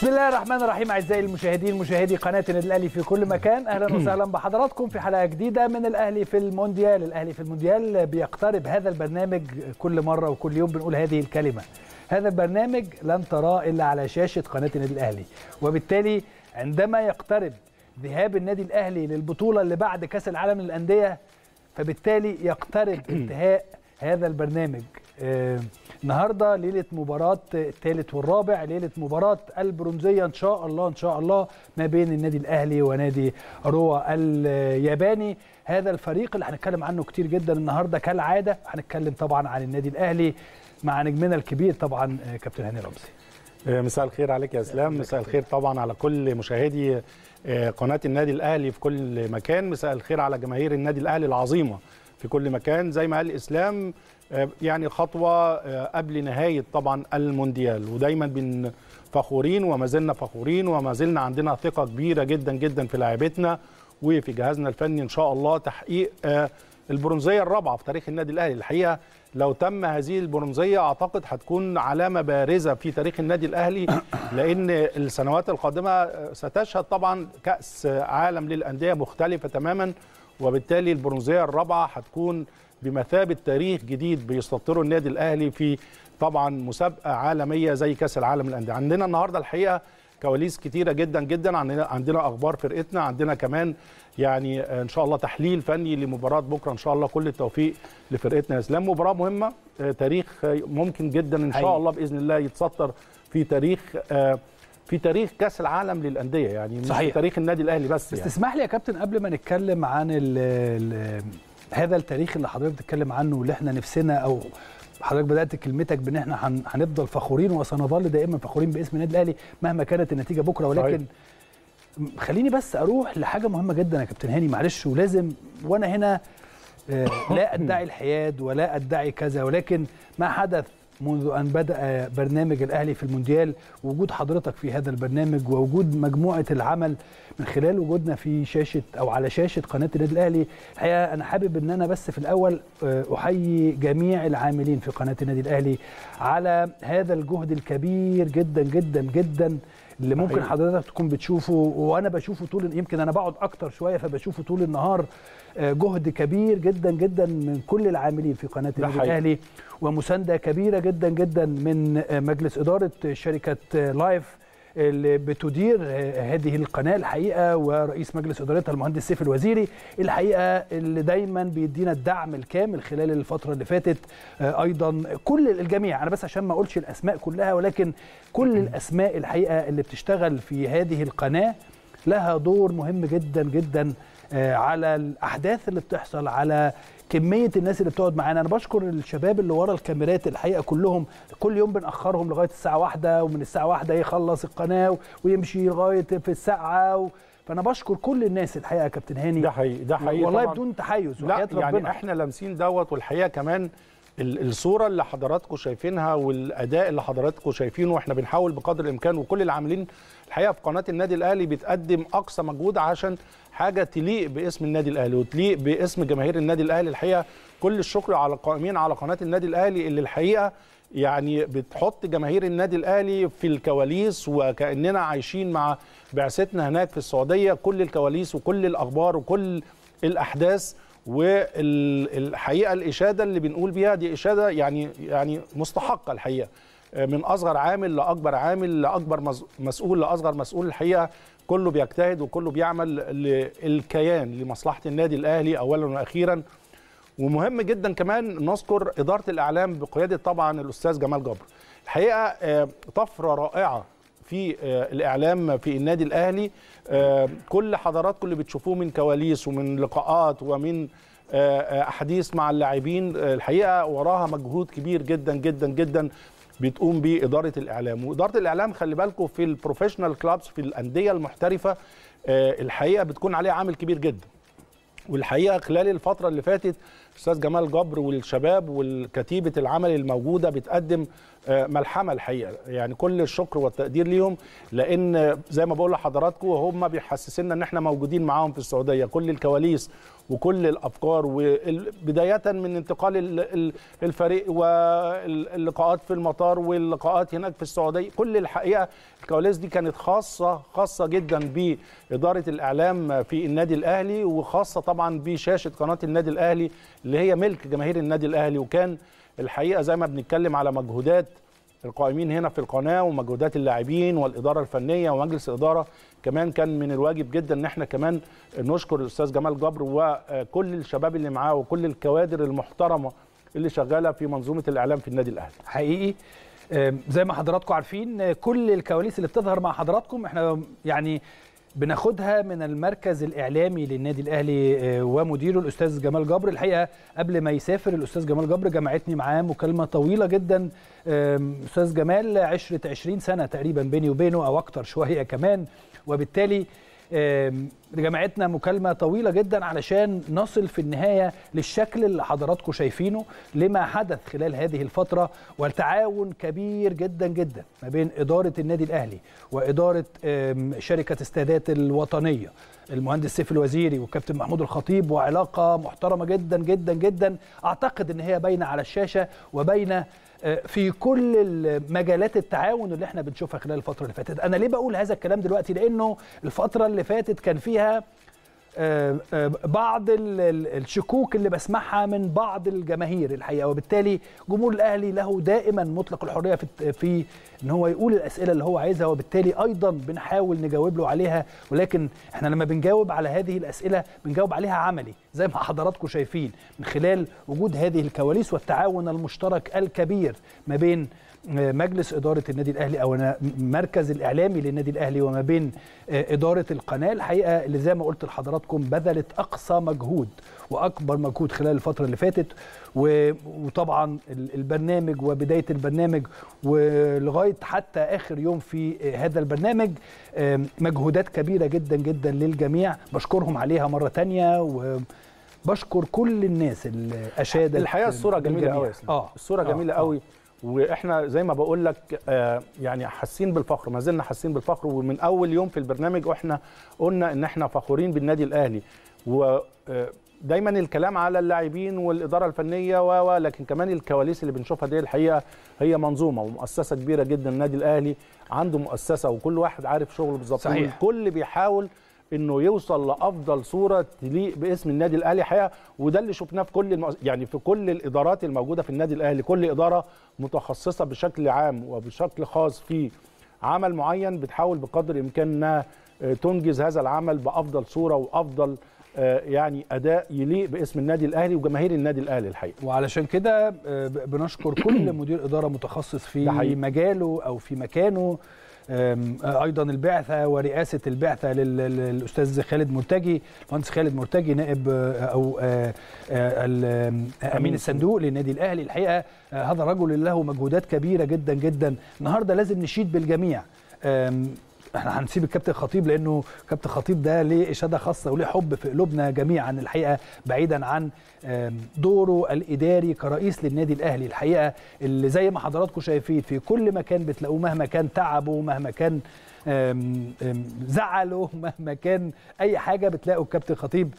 بسم الله الرحمن الرحيم اعزائي المشاهدين مشاهدي قناه النادي الاهلي في كل مكان اهلا وسهلا بحضراتكم في حلقه جديده من الاهلي في المونديال الاهلي في المونديال بيقترب هذا البرنامج كل مره وكل يوم بنقول هذه الكلمه هذا البرنامج لن تراه الا على شاشه قناه النادي الاهلي وبالتالي عندما يقترب ذهاب النادي الاهلي للبطوله اللي بعد كاس العالم للانديه فبالتالي يقترب انتهاء هذا البرنامج آه، النهارده ليله مباراه الثالث والرابع ليله مباراه البرونزيه ان شاء الله ان شاء الله ما بين النادي الاهلي ونادي روى الياباني هذا الفريق اللي هنتكلم عنه كتير جدا النهارده كالعاده هنتكلم طبعا عن النادي الاهلي مع نجمنا الكبير طبعا آه، كابتن هاني رمزي آه، مساء الخير عليك يا اسلام مساء الخير طبعا على كل مشاهدي قناه النادي الاهلي في كل مكان مساء الخير على جماهير النادي الاهلي العظيمه في كل مكان زي ما قال اسلام آه، يعني خطوه آه، قبل نهايه طبعا المونديال ودايما بن فخورين وما زلنا فخورين وما زلنا عندنا ثقه كبيره جدا جدا في لاعبتنا وفي جهازنا الفني ان شاء الله تحقيق آه، البرونزيه الرابعه في تاريخ النادي الاهلي الحقيقه لو تم هذه البرونزيه اعتقد هتكون علامه بارزه في تاريخ النادي الاهلي لان السنوات القادمه ستشهد طبعا كاس عالم للانديه مختلفه تماما وبالتالي البرونزيه الرابعه هتكون بمثابه تاريخ جديد بيستطره النادي الاهلي في طبعا مسابقه عالميه زي كاس العالم للانديه عندنا النهارده الحقيقه كواليس كتيره جدا جدا عندنا عندنا اخبار فرقتنا عندنا كمان يعني ان شاء الله تحليل فني لمباراه بكره ان شاء الله كل التوفيق لفرقتنا يا اسلام مباراه مهمه آه، تاريخ ممكن جدا ان شاء الله باذن الله يتسطر في تاريخ آه، في تاريخ كاس العالم للانديه يعني صحيح. مش تاريخ النادي الاهلي بس بس يعني. تسمح لي يا كابتن قبل ما نتكلم عن الـ الـ هذا التاريخ اللي حضرتك بتتكلم عنه واللي احنا نفسنا او حضرتك بدات كلمتك بان احنا هنفضل فخورين وسنظل دائما فخورين باسم النادي الاهلي مهما كانت النتيجه بكره ولكن صحيح. خليني بس اروح لحاجه مهمه جدا يا كابتن هاني معلش ولازم وانا هنا آه، لا ادعي الحياد ولا ادعي كذا ولكن ما حدث منذ أن بدأ برنامج الأهلي في المونديال وجود حضرتك في هذا البرنامج ووجود مجموعة العمل من خلال وجودنا في شاشة أو على شاشة قناة النادي الأهلي الحقيقة أنا حابب أن أنا بس في الأول آه، أحيي جميع العاملين في قناة النادي الأهلي على هذا الجهد الكبير جدا جدا جدا اللي ممكن حضرتك تكون بتشوفه وانا بشوفه طول يمكن انا بقعد اكتر شويه فبشوفه طول النهار آه، جهد كبير جدا جدا من كل العاملين في قناه النادي الاهلي ومسانده كبيره جدا جدا من آه، مجلس اداره شركه لايف آه، اللي بتدير هذه القناه الحقيقه ورئيس مجلس ادارتها المهندس سيف الوزيري الحقيقه اللي دايما بيدينا الدعم الكامل خلال الفتره اللي فاتت ايضا كل الجميع انا بس عشان ما اقولش الاسماء كلها ولكن كل الاسماء الحقيقه اللي بتشتغل في هذه القناه لها دور مهم جدا جدا آه، على الاحداث اللي بتحصل على كميه الناس اللي بتقعد معانا انا بشكر الشباب اللي ورا الكاميرات الحقيقه كلهم كل يوم بنأخرهم لغايه الساعه واحدة ومن الساعه واحدة يخلص القناه ويمشي لغايه في الساعه و... فانا بشكر كل الناس الحقيقه يا كابتن هاني ده حقيقي ده حقيقي والله بدون تحيز لا يعني ربنا. يعني احنا لامسين دوت والحقيقه كمان الصوره اللي حضراتكم شايفينها والاداء اللي حضراتكم شايفينه واحنا بنحاول بقدر الامكان وكل العاملين الحقيقه في قناه النادي الاهلي بتقدم اقصى مجهود عشان حاجه تليق باسم النادي الاهلي وتليق باسم جماهير النادي الاهلي الحقيقه كل الشكر على القائمين على قناه النادي الاهلي اللي الحقيقه يعني بتحط جماهير النادي الاهلي في الكواليس وكاننا عايشين مع بعثتنا هناك في السعوديه كل الكواليس وكل الاخبار وكل الاحداث والحقيقه الاشاده اللي بنقول بيها دي اشاده يعني يعني مستحقه الحقيقه من اصغر عامل لاكبر عامل لاكبر مسؤول لاصغر مسؤول الحقيقه كله بيجتهد وكله بيعمل للكيان لمصلحه النادي الاهلي اولا واخيرا ومهم جدا كمان نذكر اداره الاعلام بقياده طبعا الاستاذ جمال جبر الحقيقه آه، طفره رائعه في آه، الاعلام في النادي الاهلي آه، كل حضراتكم اللي بتشوفوه من كواليس ومن لقاءات ومن احاديث مع اللاعبين الحقيقه وراها مجهود كبير جدا جدا جدا بتقوم بيه اداره الاعلام واداره الاعلام خلي بالكم في البروفيشنال كلابس في الانديه المحترفه آه، الحقيقه بتكون عليها عامل كبير جدا والحقيقه خلال الفتره اللي فاتت الاستاذ جمال جبر والشباب وكتيبه العمل الموجوده بتقدم آه، ملحمه الحقيقه يعني كل الشكر والتقدير ليهم لان زي ما بقول لحضراتكم هم بيحسسنا ان احنا موجودين معاهم في السعوديه كل الكواليس وكل الافكار وبدايه من انتقال الفريق واللقاءات في المطار واللقاءات هناك في السعوديه كل الحقيقه الكواليس دي كانت خاصه خاصه جدا باداره الاعلام في النادي الاهلي وخاصه طبعا بشاشه قناه النادي الاهلي اللي هي ملك جماهير النادي الاهلي وكان الحقيقه زي ما بنتكلم على مجهودات القائمين هنا في القناه ومجهودات اللاعبين والاداره الفنيه ومجلس الاداره كمان كان من الواجب جدا ان احنا كمان نشكر الاستاذ جمال جبر وكل الشباب اللي معاه وكل الكوادر المحترمه اللي شغاله في منظومه الاعلام في النادي الاهلي حقيقي زي ما حضراتكم عارفين كل الكواليس اللي بتظهر مع حضراتكم احنا يعني بناخدها من المركز الاعلامي للنادي الاهلي آه، ومديره الاستاذ جمال جبر الحقيقه قبل ما يسافر الاستاذ جمال جبر جمعتني معاه مكالمه طويله جدا استاذ جمال عشره عشرين سنه تقريبا بيني وبينه او اكتر شويه كمان وبالتالي لجماعتنا مكالمة طويلة جدا علشان نصل في النهاية للشكل اللي حضراتكم شايفينه لما حدث خلال هذه الفترة والتعاون كبير جدا جدا ما بين إدارة النادي الأهلي وإدارة شركة استادات الوطنية المهندس سيف الوزيري والكابتن محمود الخطيب وعلاقة محترمة جدا جدا جدا أعتقد أن هي باينة على الشاشة وباينة آه، في كل مجالات التعاون اللي احنا بنشوفها خلال الفتره اللي فاتت انا ليه بقول هذا الكلام دلوقتي لانه الفتره اللي فاتت كان فيها بعض الشكوك اللي بسمعها من بعض الجماهير الحقيقه وبالتالي جمهور الاهلي له دائما مطلق الحريه في في ان هو يقول الاسئله اللي هو عايزها وبالتالي ايضا بنحاول نجاوب له عليها ولكن احنا لما بنجاوب على هذه الاسئله بنجاوب عليها عملي زي ما حضراتكم شايفين من خلال وجود هذه الكواليس والتعاون المشترك الكبير ما بين مجلس اداره النادي الاهلي او المركز الاعلامي للنادي الاهلي وما بين آه، اداره القناه الحقيقه اللي زي ما قلت لحضراتكم بذلت اقصى مجهود واكبر مجهود خلال الفتره اللي فاتت وطبعا البرنامج وبدايه البرنامج ولغايه حتى اخر يوم في هذا البرنامج مجهودات كبيره جدا جدا للجميع بشكرهم عليها مره تانية و بشكر كل الناس اللي اشادت الحقيقه الصوره جميله قوي اه الصوره آه. جميله قوي آه. واحنا زي ما بقول لك آه، يعني حاسين بالفخر ما زلنا حاسين بالفخر ومن اول يوم في البرنامج واحنا قلنا ان احنا فخورين بالنادي الاهلي ودايما آه، الكلام على اللاعبين والاداره الفنيه و لكن كمان الكواليس اللي بنشوفها دي الحقيقه هي منظومه ومؤسسه كبيره جدا النادي الاهلي عنده مؤسسه وكل واحد عارف شغله بالظبط والكل بيحاول انه يوصل لافضل صوره تليق باسم النادي الاهلي حقيقه وده اللي شفناه في كل المؤس... يعني في كل الادارات الموجوده في النادي الاهلي كل اداره متخصصه بشكل عام وبشكل خاص في عمل معين بتحاول بقدر الامكان انها تنجز هذا العمل بافضل صوره وافضل آه، يعني اداء يليق باسم النادي الاهلي وجماهير النادي الاهلي الحقيقه وعلشان كده آه، بنشكر كل مدير اداره متخصص في مجاله او في مكانه آه، ايضا البعثه ورئاسه البعثه للاستاذ خالد مرتجي المهندس خالد مرتجي نائب آه، او آه، امين الصندوق للنادي الاهلي الحقيقه هذا الرجل له مجهودات كبيره جدا جدا النهارده لازم نشيد بالجميع احنا هنسيب الكابتن خطيب لانه كابتن خطيب ده ليه اشاده خاصه وليه حب في قلوبنا جميعا الحقيقه بعيدا عن دوره الاداري كرئيس للنادي الاهلي الحقيقه اللي زي ما حضراتكم شايفين في كل مكان بتلاقوه مهما كان تعبه مهما كان زعله مهما كان اي حاجه بتلاقوا الكابتن خطيب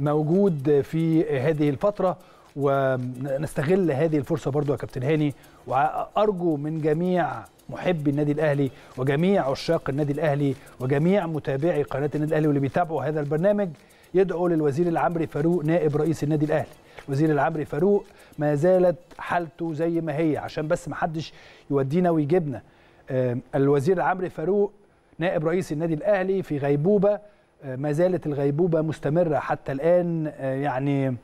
موجود في هذه الفتره ونستغل هذه الفرصه برضو يا كابتن هاني وارجو من جميع محبي النادي الاهلي وجميع عشاق النادي الاهلي وجميع متابعي قناه النادي الاهلي واللي بيتابعوا هذا البرنامج يدعو للوزير العمري فاروق نائب رئيس النادي الاهلي الوزير العمري فاروق ما زالت حالته زي ما هي عشان بس ما حدش يودينا ويجيبنا الوزير العمري فاروق نائب رئيس النادي الاهلي في غيبوبه ما زالت الغيبوبه مستمره حتى الان يعني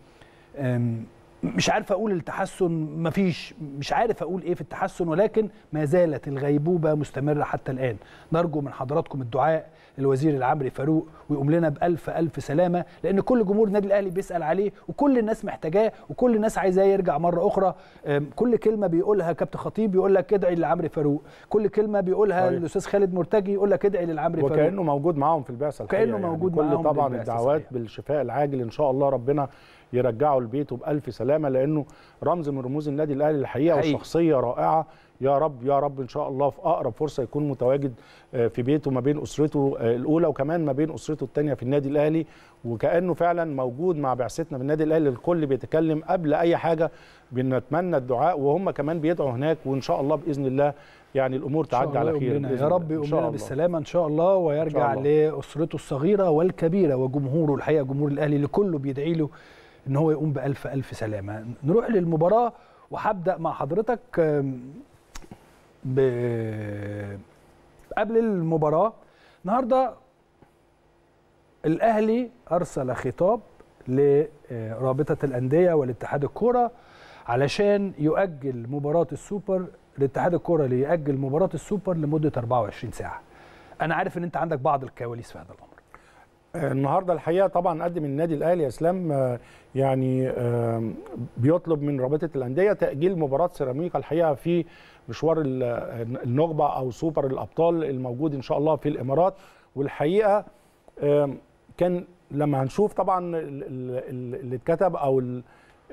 مش عارف اقول التحسن مفيش مش عارف اقول ايه في التحسن ولكن ما زالت الغيبوبه مستمره حتى الان نرجو من حضراتكم الدعاء الوزير العمري فاروق ويقوم لنا بالف الف سلامه لان كل جمهور النادي الاهلي بيسال عليه وكل الناس محتاجاه وكل الناس عايزاه يرجع مره اخرى كل كلمه بيقولها كابتن خطيب يقول لك ادعي للعمري فاروق كل كلمه بيقولها طيب. الاستاذ خالد مرتجي يقول لك ادعي للعمري فاروق وكانه موجود معاهم في البعثه كانه يعني. موجود يعني كل معاهم طبعا الدعوات بالشفاء العاجل ان شاء الله ربنا يرجعه لبيته بالف سلامه لانه رمز من رموز النادي الاهلي الحقيقه حقيقي. وشخصيه رائعه يا رب يا رب ان شاء الله في اقرب فرصه يكون متواجد آه، في بيته ما بين اسرته آه، الاولى وكمان ما بين اسرته الثانيه في النادي الاهلي وكانه فعلا موجود مع بعثتنا في النادي الاهلي الكل بيتكلم قبل اي حاجه بنتمنى الدعاء وهم كمان بيدعوا هناك وان شاء الله باذن الله يعني الامور تعدي على خير يا رب يؤمنا بالسلامه ان شاء الله ويرجع شاء الله. لاسرته الصغيره والكبيره وجمهوره الحقيقه جمهور الاهلي اللي كله بيدعي له ان هو يقوم بالف الف سلامه نروح للمباراه وهبدا مع حضرتك ب... قبل المباراه النهارده الاهلي ارسل خطاب لرابطه آه، الانديه والاتحاد الكوره علشان يؤجل مباراه السوبر لاتحاد الكوره ليأجل مباراه السوبر لمده 24 ساعه انا عارف ان انت عندك بعض الكواليس في هذا الامر النهارده الحقيقه طبعا قدم النادي الاهلي يا اسلام آه، يعني آه، بيطلب من رابطه الانديه تاجيل مباراه سيراميكا الحقيقه في مشوار النخبه او سوبر الابطال الموجود ان شاء الله في الامارات والحقيقه كان لما هنشوف طبعا اللي اتكتب او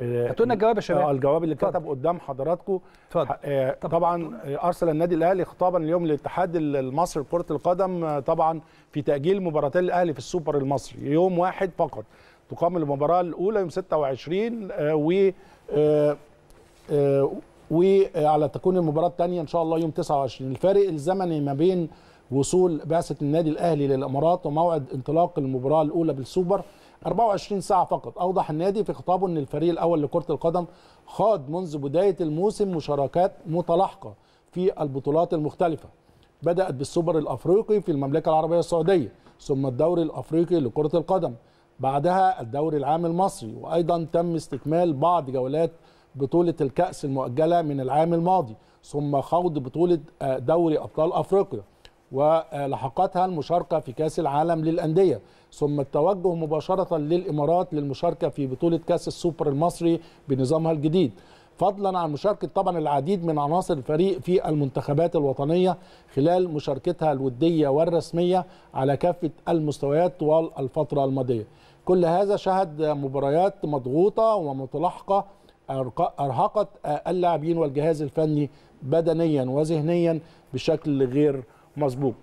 آه، هاتوا لنا الجواب يا شباب آه الجواب اللي كتب قدام حضراتكم اتفضل آه، طبعا آه، ارسل النادي الاهلي خطابا اليوم للاتحاد المصري لكره القدم طبعا في تاجيل مباراتي الاهلي في السوبر المصري يوم واحد فقط تقام المباراه الاولى يوم 26 و وعلى تكون المباراه الثانيه ان شاء الله يوم 29 الفارق الزمني ما بين وصول بعثه النادي الاهلي للامارات وموعد انطلاق المباراه الاولى بالسوبر 24 ساعه فقط اوضح النادي في خطابه ان الفريق الاول لكره القدم خاض منذ بدايه الموسم مشاركات متلاحقه في البطولات المختلفه بدات بالسوبر الافريقي في المملكه العربيه السعوديه ثم الدوري الافريقي لكره القدم بعدها الدوري العام المصري وايضا تم استكمال بعض جولات بطوله الكاس المؤجله من العام الماضي ثم خوض بطوله آه، دوري ابطال افريقيا ولحقتها المشاركة في كأس العالم للأندية ثم التوجه مباشرة للإمارات للمشاركة في بطولة كأس السوبر المصري بنظامها الجديد فضلا عن مشاركة طبعا العديد من عناصر الفريق في المنتخبات الوطنية خلال مشاركتها الودية والرسمية على كافة المستويات طوال الفترة الماضية كل هذا شهد مباريات مضغوطة ومتلاحقة أرهقت اللاعبين والجهاز الفني بدنيا وذهنيا بشكل غير مظبوط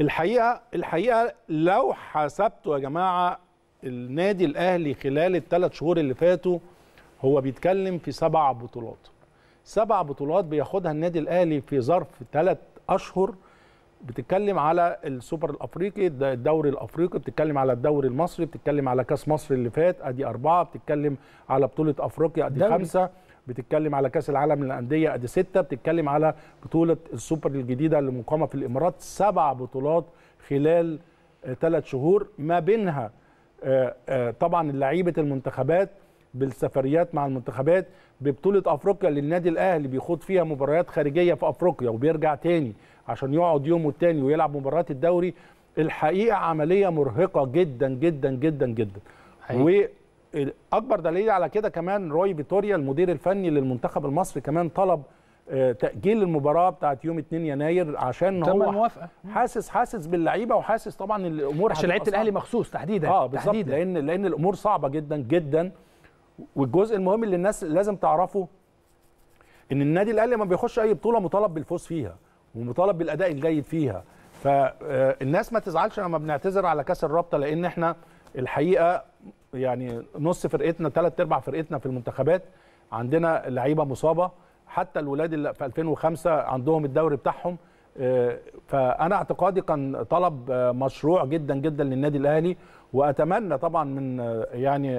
الحقيقه الحقيقه لو حسبتوا يا جماعه النادي الاهلي خلال الثلاث شهور اللي فاتوا هو بيتكلم في سبع بطولات سبع بطولات بياخدها النادي الاهلي في ظرف ثلاث اشهر بتتكلم على السوبر الافريقي الدوري الافريقي بتتكلم على الدوري المصري بتتكلم على كاس مصر اللي فات ادي اربعه بتتكلم على بطوله افريقيا ادي دوري. خمسه بتتكلم على كاس العالم للانديه ادي سته بتتكلم على بطوله السوبر الجديده اللي مقامه في الامارات سبع بطولات خلال ثلاث آه، شهور ما بينها آه، آه، طبعا لعيبه المنتخبات بالسفريات مع المنتخبات ببطوله افريقيا للنادي الاهلي بيخوض فيها مباريات خارجيه في افريقيا وبيرجع تاني عشان يقعد يومه التاني ويلعب مباريات الدوري الحقيقه عمليه مرهقه جدا جدا جدا جدا حقيقة. اكبر دليل على كده كمان روي فيتوريا المدير الفني للمنتخب المصري كمان طلب آه، تاجيل المباراه بتاعت يوم 2 يناير عشان هو موافقه. حاسس حاسس باللعيبه وحاسس طبعا ان الامور عشان لعيبه الاهلي مخصوص تحديدا اه بالظبط لان لان الامور صعبه جدا جدا والجزء المهم اللي الناس لازم تعرفه ان النادي الاهلي ما بيخش اي بطوله مطالب بالفوز فيها ومطالب بالاداء الجيد فيها فالناس آه، ما تزعلش لما بنعتذر على كاس الرابطه لان احنا الحقيقه يعني نص فرقتنا ثلاث ارباع فرقتنا في المنتخبات عندنا لعيبه مصابه حتى الولاد اللي في 2005 عندهم الدوري بتاعهم آه، فانا اعتقادي كان طلب آه، مشروع جدا جدا للنادي الاهلي واتمنى طبعا من آه، يعني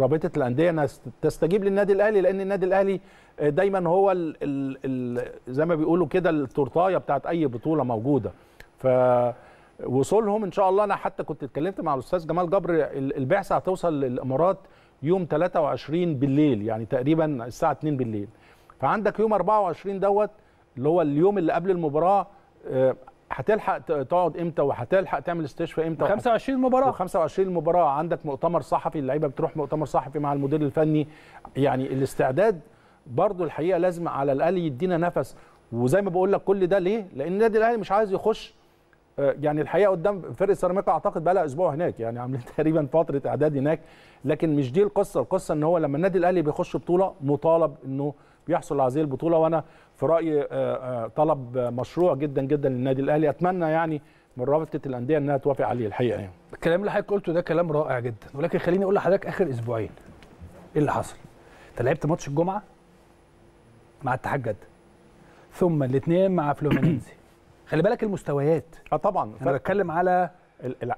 رابطه الانديه انها تستجيب للنادي الاهلي لان النادي الاهلي دايما هو الـ الـ زي ما بيقولوا كده التورتايه بتاعت اي بطوله موجوده ف وصولهم ان شاء الله انا حتى كنت اتكلمت مع الاستاذ جمال جبر البعثه هتوصل للامارات يوم 23 بالليل يعني تقريبا الساعه 2 بالليل فعندك يوم 24 دوت اللي هو اليوم اللي قبل المباراه آه، هتلحق تقعد امتى وهتلحق تعمل استشفاء امتى 25 مباراه 25 مباراه عندك مؤتمر صحفي اللعيبه بتروح مؤتمر صحفي مع المدير الفني يعني الاستعداد برضو الحقيقه لازم على الاقل يدينا نفس وزي ما بقول لك كل ده ليه لان النادي الاهلي مش عايز يخش آه، يعني الحقيقه قدام فرقه سيراميكا اعتقد بقى لها اسبوع هناك يعني عاملين تقريبا فتره اعداد هناك لكن مش دي القصه القصه ان هو لما النادي الاهلي بيخش بطوله مطالب انه بيحصل على هذه البطوله وانا في رايي آه، آه، طلب مشروع جدا جدا للنادي الاهلي اتمنى يعني من رابطه الانديه انها توافق عليه الحقيقه يعني الكلام اللي حضرتك قلته ده كلام رائع جدا ولكن خليني اقول لحضرتك اخر اسبوعين ايه اللي حصل انت لعبت ماتش الجمعه مع اتحاد جده ثم الاثنين مع فلومينينزي خلي بالك المستويات اه طبعا انا بتكلم على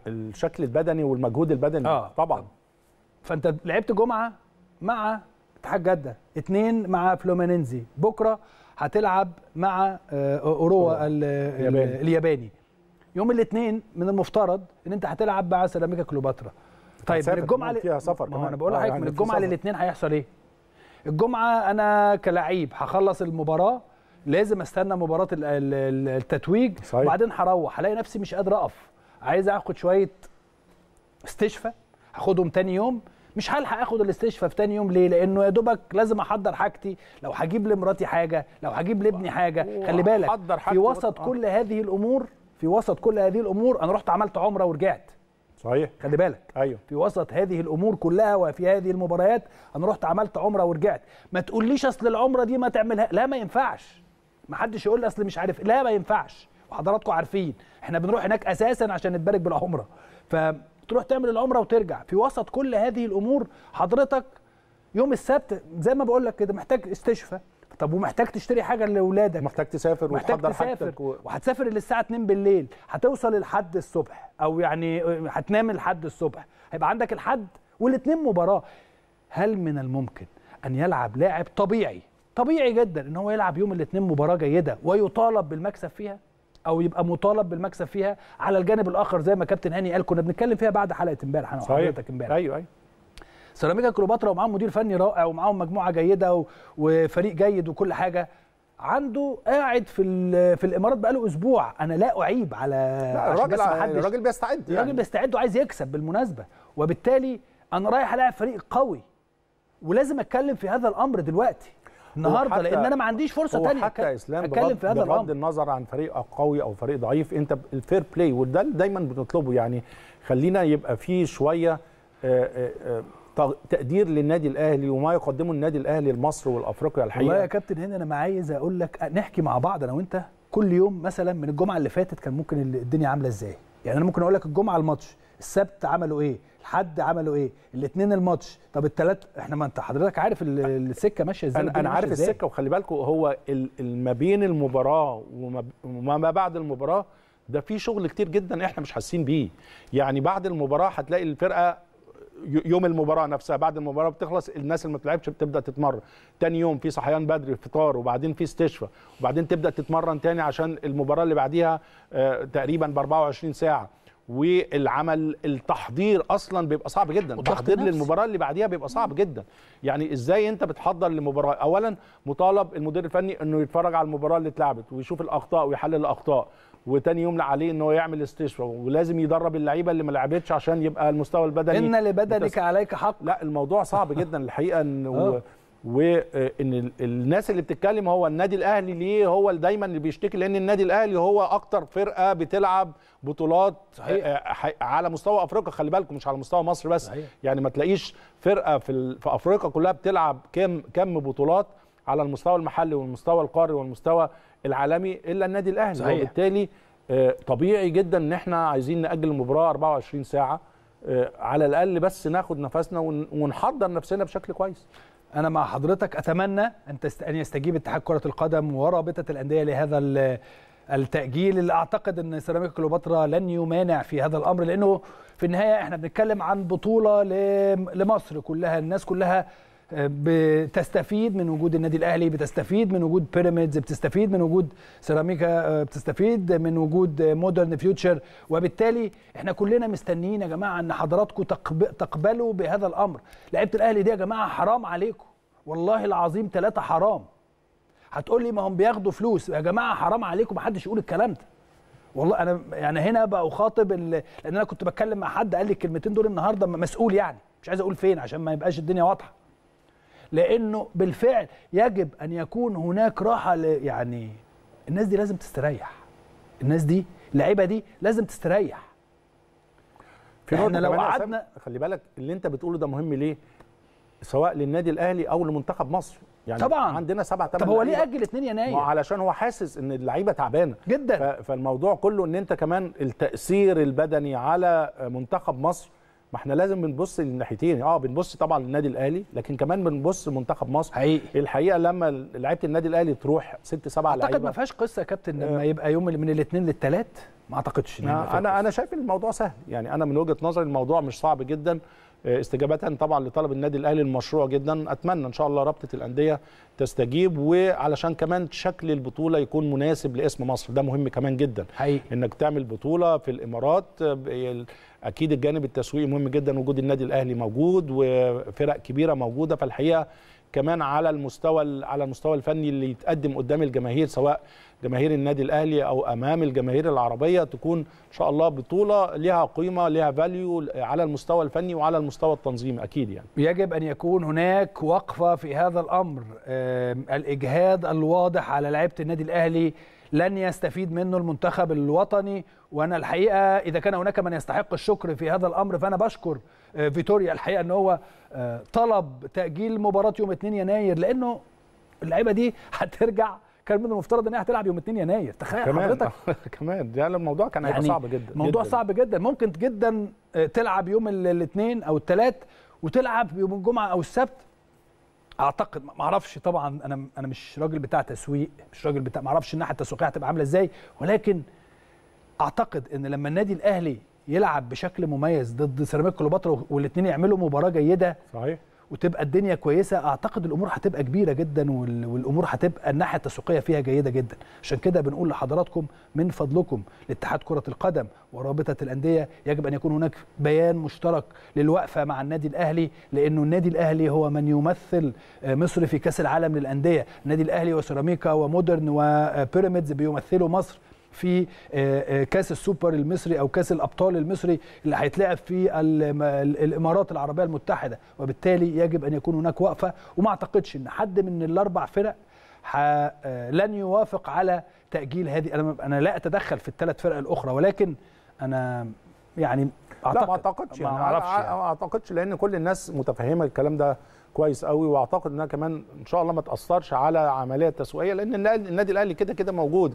الشكل البدني والمجهود البدني آه. طبعا فانت لعبت جمعه مع اتحاد جده اثنين مع فلومينينزي بكره هتلعب مع آه، اوروا الياباني. الياباني يوم الاثنين من المفترض ان انت هتلعب مع سيراميكا كليوباترا طيب آه، يعني من الجمعه فيها سفر ما انا بقول لحضرتك يعني من الجمعه للاثنين هيحصل ايه الجمعه انا كلاعب هخلص المباراه لازم استنى مباراه التتويج صحيح. وبعدين هروح الاقي نفسي مش قادر اقف عايز اخد شويه استشفاء هاخدهم تاني يوم مش هلحق اخد الاستشفاء في تاني يوم ليه؟ لانه يا دوبك لازم احضر حاجتي، لو هجيب لمراتي حاجه، لو هجيب لابني حاجه، خلي بالك في وسط كل هذه الامور في وسط كل هذه الامور انا رحت عملت عمره ورجعت. صحيح خلي بالك ايوه في وسط هذه الامور كلها وفي هذه المباريات انا رحت عملت عمره ورجعت، ما تقوليش اصل العمره دي ما تعملها، لا ما ينفعش. ما حدش يقول لي اصل مش عارف لا ما ينفعش وحضراتكم عارفين احنا بنروح هناك اساسا عشان نتبارك بالعمره فتروح تعمل العمره وترجع في وسط كل هذه الامور حضرتك يوم السبت زي ما بقول لك كده محتاج استشفاء طب ومحتاج تشتري حاجه لاولادك محتاج تسافر محتاج وتحضر حاجتك و... وهتسافر للساعه 2 بالليل هتوصل لحد الصبح او يعني هتنام لحد الصبح هيبقى عندك الحد والاثنين مباراه هل من الممكن ان يلعب لاعب طبيعي طبيعي جدا ان هو يلعب يوم الاثنين مباراه جيده ويطالب بالمكسب فيها او يبقى مطالب بالمكسب فيها على الجانب الاخر زي ما كابتن هاني قال كنا بنتكلم فيها بعد حلقه امبارح انا وحضرتك امبارح ايوه ايوه سيراميكا كليوباترا ومعاهم مدير فني رائع ومعاهم مجموعه جيده وفريق جيد وكل حاجه عنده قاعد في في الامارات بقاله اسبوع انا لا اعيب على لا الراجل الراجل بيستعد يعني. الراجل بيستعد وعايز يكسب بالمناسبه وبالتالي انا رايح الاعب فريق قوي ولازم اتكلم في هذا الامر دلوقتي النهارده لان انا ما عنديش فرصه ثانيه حتى يا اسلام اتكلم في هذا بغض النظر عن فريق قوي او فريق ضعيف انت الفير بلاي وده دايما بنطلبه يعني خلينا يبقى فيه شويه آه، آه، آه، تقدير للنادي الاهلي وما يقدمه النادي الاهلي لمصر والافريقيا الحقيقه والله يا كابتن هنا انا ما عايز اقول لك نحكي مع بعض انا وانت كل يوم مثلا من الجمعه اللي فاتت كان ممكن الدنيا عامله ازاي يعني انا ممكن اقول لك الجمعه الماتش السبت عملوا ايه لحد عملوا ايه الاثنين الماتش طب الثلاث احنا ما انت حضرتك عارف السكه ماشيه ازاي انا, أنا عارف إزاي؟ السكه وخلي بالكم هو ما بين المباراه وما بعد المباراه ده في شغل كتير جدا احنا مش حاسين بيه يعني بعد المباراه هتلاقي الفرقه يوم المباراه نفسها بعد المباراه بتخلص الناس اللي ما بتلعبش بتبدا تتمرن تاني يوم في صحيان بدري فطار وبعدين في استشفاء وبعدين تبدا تتمرن تاني عشان المباراه اللي بعديها آه، تقريبا ب 24 ساعه والعمل التحضير اصلا بيبقى صعب جدا التحضير للمباراه اللي بعديها بيبقى صعب جدا يعني ازاي انت بتحضر لمباراه اولا مطالب المدير الفني انه يتفرج على المباراه اللي اتلعبت ويشوف الاخطاء ويحلل الاخطاء وتاني يوم عليه ان هو يعمل استشفاء ولازم يدرب اللعيبه اللي ما لعبتش عشان يبقى المستوى البدني ان لبدنك عليك حق لا الموضوع صعب جدا الحقيقه انه آه. وان الناس اللي بتتكلم هو النادي الاهلي ليه هو دايما اللي بيشتكي لان النادي الاهلي هو اكتر فرقه بتلعب بطولات آه، على مستوى افريقيا خلي بالكم مش على مستوى مصر بس صحيح. يعني ما تلاقيش فرقه في في افريقيا كلها بتلعب كم كم بطولات على المستوى المحلي والمستوى القاري والمستوى العالمي الا النادي الاهلي صحيح. وبالتالي آه، طبيعي جدا ان احنا عايزين ناجل المباراه 24 ساعه آه، على الاقل بس ناخد نفسنا ونحضر نفسنا بشكل كويس انا مع حضرتك اتمنى ان ان يستجيب اتحاد كره القدم ورابطه الانديه لهذا التاجيل اللي اعتقد ان سيراميكا كليوباترا لن يمانع في هذا الامر لانه في النهايه احنا بنتكلم عن بطوله لمصر كلها الناس كلها بتستفيد من وجود النادي الاهلي بتستفيد من وجود بيراميدز بتستفيد من وجود سيراميكا آه، بتستفيد من وجود مودرن فيوتشر وبالتالي احنا كلنا مستنيين يا جماعه ان حضراتكم تقبلوا بهذا الامر لعيبه الاهلي دي يا جماعه حرام عليكم والله العظيم ثلاثه حرام هتقول لي ما هم بياخدوا فلوس يا جماعه حرام عليكم محدش يقول الكلام ده والله انا يعني هنا بقى اخاطب لان انا كنت بتكلم مع حد قال لي الكلمتين دول النهارده مسؤول يعني مش عايز اقول فين عشان ما يبقاش الدنيا واضحه لانه بالفعل يجب ان يكون هناك راحه يعني الناس دي لازم تستريح الناس دي اللعيبه دي لازم تستريح في احنا لو قعدنا خلي بالك اللي انت بتقوله ده مهم ليه سواء للنادي الاهلي او لمنتخب مصر يعني طبعا عندنا سبع ثمان طب هو ليه اجل 2 يناير؟ علشان هو حاسس ان اللعيبه تعبانه جدا فالموضوع كله ان انت كمان التاثير البدني على منتخب مصر ما احنا لازم بنبص للناحيتين اه بنبص طبعا للنادي الاهلي لكن كمان بنبص لمنتخب مصر حقيقي الحقيقه لما لعيبه النادي الاهلي تروح ست سبع لعيبه اعتقد ما فيهاش قصه يا كابتن لما آه. يبقى يوم من الاثنين للثلاث ما اعتقدش انا انا شايف الموضوع سهل يعني انا من وجهه نظري الموضوع مش صعب جدا استجابه طبعا لطلب النادي الاهلي المشروع جدا اتمنى ان شاء الله رابطه الانديه تستجيب وعلشان كمان شكل البطوله يكون مناسب لاسم مصر ده مهم كمان جدا حقيقي. انك تعمل بطوله في الامارات اكيد الجانب التسويقي مهم جدا وجود النادي الاهلي موجود وفرق كبيره موجوده فالحقيقه كمان على المستوى على المستوى الفني اللي يتقدم قدام الجماهير سواء جماهير النادي الاهلي او امام الجماهير العربيه تكون ان شاء الله بطوله لها قيمه لها فاليو على المستوى الفني وعلى المستوى التنظيمي اكيد يعني يجب ان يكون هناك وقفه في هذا الامر الاجهاد الواضح على لعيبه النادي الاهلي لن يستفيد منه المنتخب الوطني وانا الحقيقه اذا كان هناك من يستحق الشكر في هذا الامر فانا بشكر آه، فيتوريا الحقيقه ان هو آه، طلب تاجيل مباراه يوم 2 يناير لانه اللعيبه دي هترجع كان من المفترض انها هتلعب يوم 2 يناير تخيل كمان حضرتك كمان ده الموضوع كان هيبقى يعني صعب جدا موضوع جداً. صعب جدا ممكن جدا آه، تلعب يوم الاثنين او الثلاث وتلعب يوم الجمعه او السبت اعتقد ما اعرفش طبعا انا انا مش راجل بتاع تسويق مش راجل بتاع ما اعرفش الناحيه التسويقيه هتبقى عامله ازاي ولكن اعتقد ان لما النادي الاهلي يلعب بشكل مميز ضد سيراميكا كليوباترا والاثنين يعملوا مباراه جيده صحيح وتبقى الدنيا كويسه اعتقد الامور هتبقى كبيره جدا والامور هتبقى الناحيه التسويقيه فيها جيده جدا عشان كده بنقول لحضراتكم من فضلكم لاتحاد كره القدم ورابطه الانديه يجب ان يكون هناك بيان مشترك للوقفه مع النادي الاهلي لانه النادي الاهلي هو من يمثل آه، مصر في كاس العالم للانديه النادي الاهلي وسيراميكا ومودرن وبيراميدز بيمثلوا مصر في آه، آه، كاس السوبر المصري او كاس الابطال المصري اللي هيتلعب في الامارات العربيه المتحده وبالتالي يجب ان يكون هناك وقفه وما اعتقدش ان حد من الاربع فرق آه، لن يوافق على تاجيل هذه انا لا اتدخل في الثلاث فرق الاخرى ولكن انا يعني أعتقد لا ما اعتقدش يعني ما اعرفش يعني. ما اعتقدش لان كل الناس متفهمه الكلام ده كويس قوي واعتقد انها كمان ان شاء الله ما تاثرش على عمليه تسويقيه لان النادي الاهلي كده كده موجود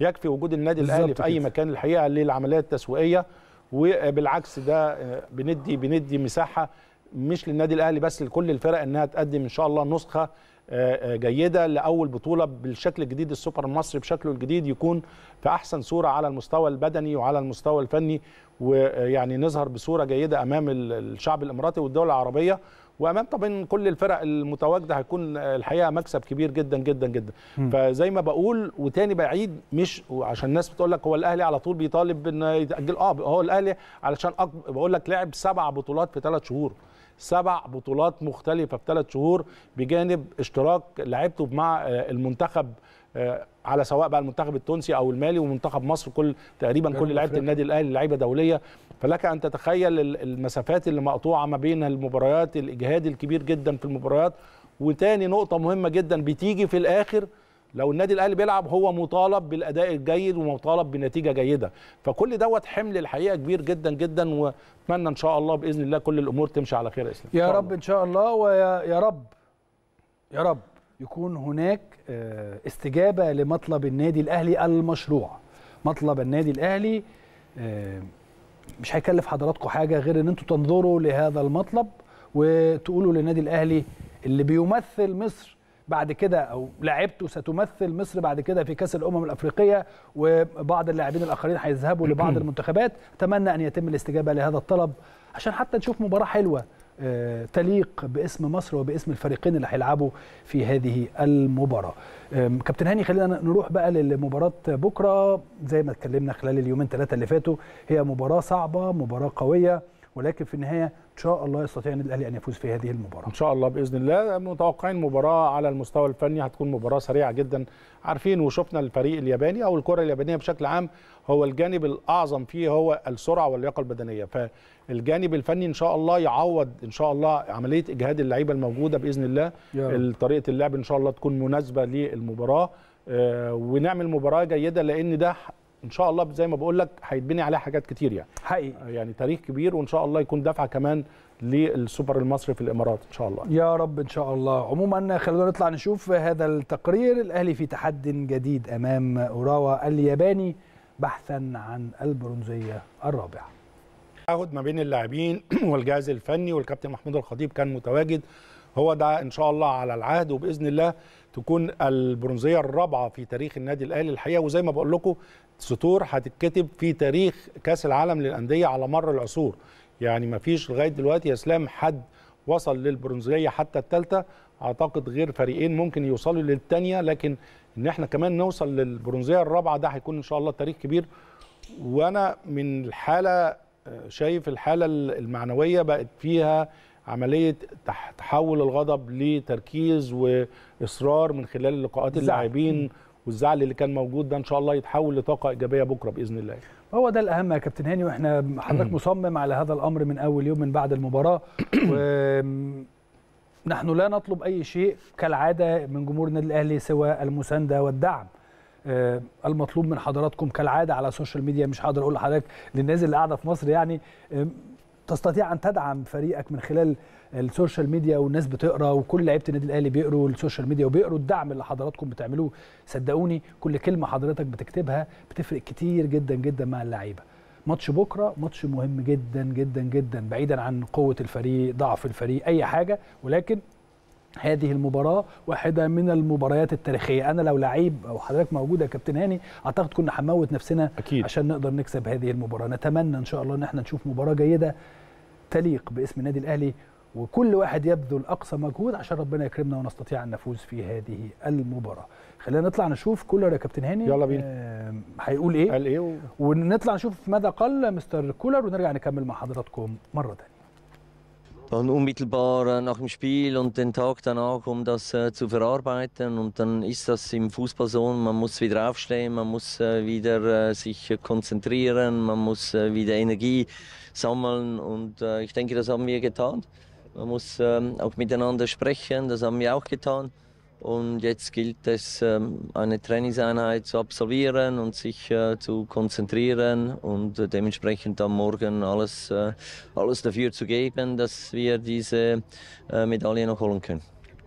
يكفي وجود النادي الاهلي في اي مكان الحقيقه للعمليات التسويقيه وبالعكس ده بندي بندي مساحه مش للنادي الاهلي بس لكل الفرق انها تقدم ان شاء الله نسخه آه، آه، جيده لاول بطوله بالشكل الجديد السوبر المصري بشكله الجديد يكون في احسن صوره على المستوى البدني وعلى المستوى الفني ويعني نظهر بصوره جيده امام الشعب الاماراتي والدول العربيه وامام طبعا كل الفرق المتواجده هيكون الحقيقه مكسب كبير جدا جدا جدا م. فزي ما بقول وتاني بعيد مش عشان الناس بتقول لك هو الاهلي على طول بيطالب ان يتاجل اه هو الاهلي علشان أكبر بقول لك لعب سبع بطولات في ثلاث شهور سبع بطولات مختلفه في ثلاث شهور بجانب اشتراك لعبته مع آه، المنتخب آه، على سواء بقى المنتخب التونسي او المالي ومنتخب مصر كل تقريبا كل لعيبه النادي الاهلي لعيبه دوليه فلك ان تتخيل المسافات اللي مقطوعه ما بين المباريات الاجهاد الكبير جدا في المباريات وتاني نقطه مهمه جدا بتيجي في الاخر لو النادي الاهلي بيلعب هو مطالب بالاداء الجيد ومطالب بنتيجه جيده فكل دوت حمل الحقيقه كبير جدا جدا واتمنى ان شاء الله باذن الله كل الامور تمشي على خير يا اسلام يا رب ان شاء الله ويا يا رب يا رب يكون هناك آه، استجابه لمطلب النادي الاهلي المشروع مطلب النادي الاهلي آه، مش هيكلف حضراتكم حاجه غير ان انتوا تنظروا لهذا المطلب وتقولوا للنادي الاهلي اللي بيمثل مصر بعد كده او لاعبته ستمثل مصر بعد كده في كاس الامم الافريقيه وبعض اللاعبين الاخرين هيذهبوا لبعض المنتخبات اتمنى ان يتم الاستجابه لهذا الطلب عشان حتى نشوف مباراه حلوه آه، تليق باسم مصر وباسم الفريقين اللي هيلعبوا في هذه المباراه. كابتن هاني خلينا نروح بقى لمباراه بكره زي ما اتكلمنا خلال اليومين ثلاثه اللي فاتوا هي مباراه صعبه مباراه قويه ولكن في النهايه شاء الله يستطيع النادي الاهلي ان يفوز في هذه المباراه. ان شاء الله باذن الله متوقعين مباراه على المستوى الفني هتكون مباراه سريعه جدا عارفين وشفنا الفريق الياباني او الكره اليابانيه بشكل عام هو الجانب الاعظم فيه هو السرعه واللياقه البدنيه فالجانب الفني ان شاء الله يعوض ان شاء الله عمليه اجهاد اللعيبه الموجوده باذن الله طريقه اللعب ان شاء الله تكون مناسبه للمباراه آه، ونعمل مباراه جيده لان ده ان شاء الله زي ما بقول لك هيتبني عليها حاجات كتير يعني حقيقي آه، يعني تاريخ كبير وان شاء الله يكون دفعه كمان للسوبر المصري في الامارات ان شاء الله يا رب ان شاء الله عموما خلونا نطلع نشوف هذا التقرير الاهلي في تحد جديد امام اوراوا الياباني بحثا عن البرونزيه الرابعه تعهد ما بين اللاعبين والجهاز الفني والكابتن محمود الخطيب كان متواجد هو ده ان شاء الله على العهد وباذن الله تكون البرونزيه الرابعه في تاريخ النادي الاهلي الحقيقه وزي ما بقول لكم سطور هتتكتب في تاريخ كاس العالم للانديه على مر العصور يعني ما فيش لغايه دلوقتي يا اسلام حد وصل للبرونزيه حتى الثالثه اعتقد غير فريقين ممكن يوصلوا للثانيه لكن ان احنا كمان نوصل للبرونزيه الرابعه ده هيكون ان شاء الله تاريخ كبير وانا من الحاله شايف الحاله المعنويه بقت فيها عمليه تحول الغضب لتركيز واصرار من خلال لقاءات اللاعبين والزعل اللي كان موجود ده ان شاء الله يتحول لطاقه ايجابيه بكره باذن الله هو ده الاهم يا كابتن هاني واحنا حضرتك مصمم على هذا الامر من اول يوم من بعد المباراه و نحن لا نطلب اي شيء كالعاده من جمهور النادي الاهلي سوى المسانده والدعم آه، المطلوب من حضراتكم كالعاده على السوشيال ميديا مش هقدر اقول لحضرتك للناس اللي قاعده في مصر يعني آه، تستطيع ان تدعم فريقك من خلال السوشيال ميديا والناس بتقرا وكل لعيبه النادي الاهلي بيقروا السوشيال ميديا وبيقروا الدعم اللي حضراتكم بتعملوه صدقوني كل كلمه حضرتك بتكتبها بتفرق كتير جدا جدا مع اللعيبه ماتش بكره ماتش مهم جدا جدا جدا بعيدا عن قوه الفريق ضعف الفريق اي حاجه ولكن هذه المباراه واحده من المباريات التاريخيه انا لو لعيب او حضرتك موجود يا كابتن هاني اعتقد كنا هنموت نفسنا أكيد. عشان نقدر نكسب هذه المباراه نتمنى ان شاء الله ان احنا نشوف مباراه جيده تليق باسم النادي الاهلي وكل واحد يبذل اقصى مجهود عشان ربنا يكرمنا ونستطيع النفوذ في هذه المباراه خلينا نطلع نشوف كولر يا كابتن هاني يلا بينا هيقول آه ايه قال ايه و... ونطلع نشوف ماذا قال مستر كولر ونرجع نكمل مع حضراتكم مره ثانيه Dann unmittelbar nach dem Spiel und den Tag danach, um das äh, zu verarbeiten. Und dann ist das im Fußball so, man muss wieder aufstehen, man muss äh, wieder äh, sich konzentrieren, man muss äh, wieder Energie sammeln. Und äh, ich denke, das haben wir getan. Man muss ähm, auch miteinander sprechen, das haben wir auch getan. Und jetzt gilt es, ähm, eine Trainingseinheit zu absolvieren und sich äh, zu konzentrieren und äh, dementsprechend am Morgen alles, äh, alles dafür zu geben, dass wir diese äh, Medaille noch holen können.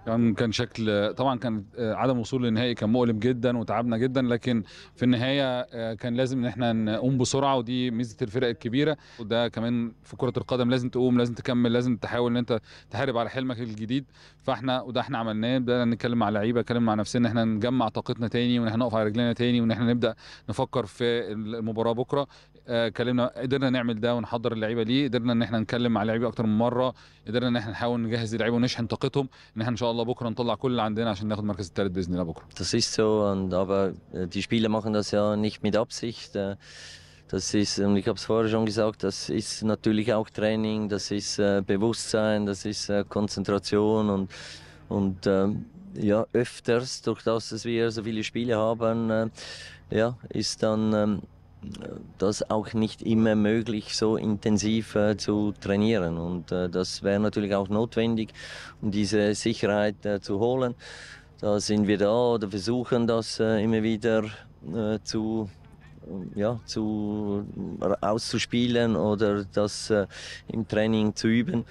كان كان شكل طبعا كان آه، عدم وصول للنهائي كان مؤلم جدا وتعبنا جدا لكن في النهايه آه، كان لازم ان احنا نقوم بسرعه ودي ميزه الفرق الكبيره وده كمان في كره القدم لازم تقوم لازم تكمل لازم تحاول ان انت تحارب على حلمك الجديد فاحنا وده احنا عملناه بدانا نتكلم مع لعيبه نتكلم مع نفسنا ان احنا نجمع طاقتنا تاني وان احنا نقف على رجلنا تاني وان احنا نبدا نفكر في المباراه بكره كلمنا قدرنا نعمل ده ونحضر اللعيبه ليه قدرنا ان احنا نتكلم مع اللعيبه اكتر من مره قدرنا ان احنا نحاول نجهز اللعيبه ونشحن طاقتهم ان احنا ان شاء الله بكره نطلع كل اللي عندنا عشان ناخد المركز الثالث باذن الله بكره Das ist so und aber äh, die Spieler machen das ja nicht mit Absicht. Äh, das ist und ich habe es vorher schon gesagt, das ist natürlich auch Training, das ist äh, Bewusstsein, das ist Konzentration und und ähm, ja, öfters durch das, dass wir so viele Spiele haben, ja, ist dann ähm, das auch nicht immer möglich, so intensiv äh, zu trainieren. Und äh, das wäre natürlich auch notwendig, um diese Sicherheit äh, zu holen. Da sind wir da oder versuchen das äh, immer wieder äh, zu, äh, ja, zu, auszuspielen oder das im Training zu üben.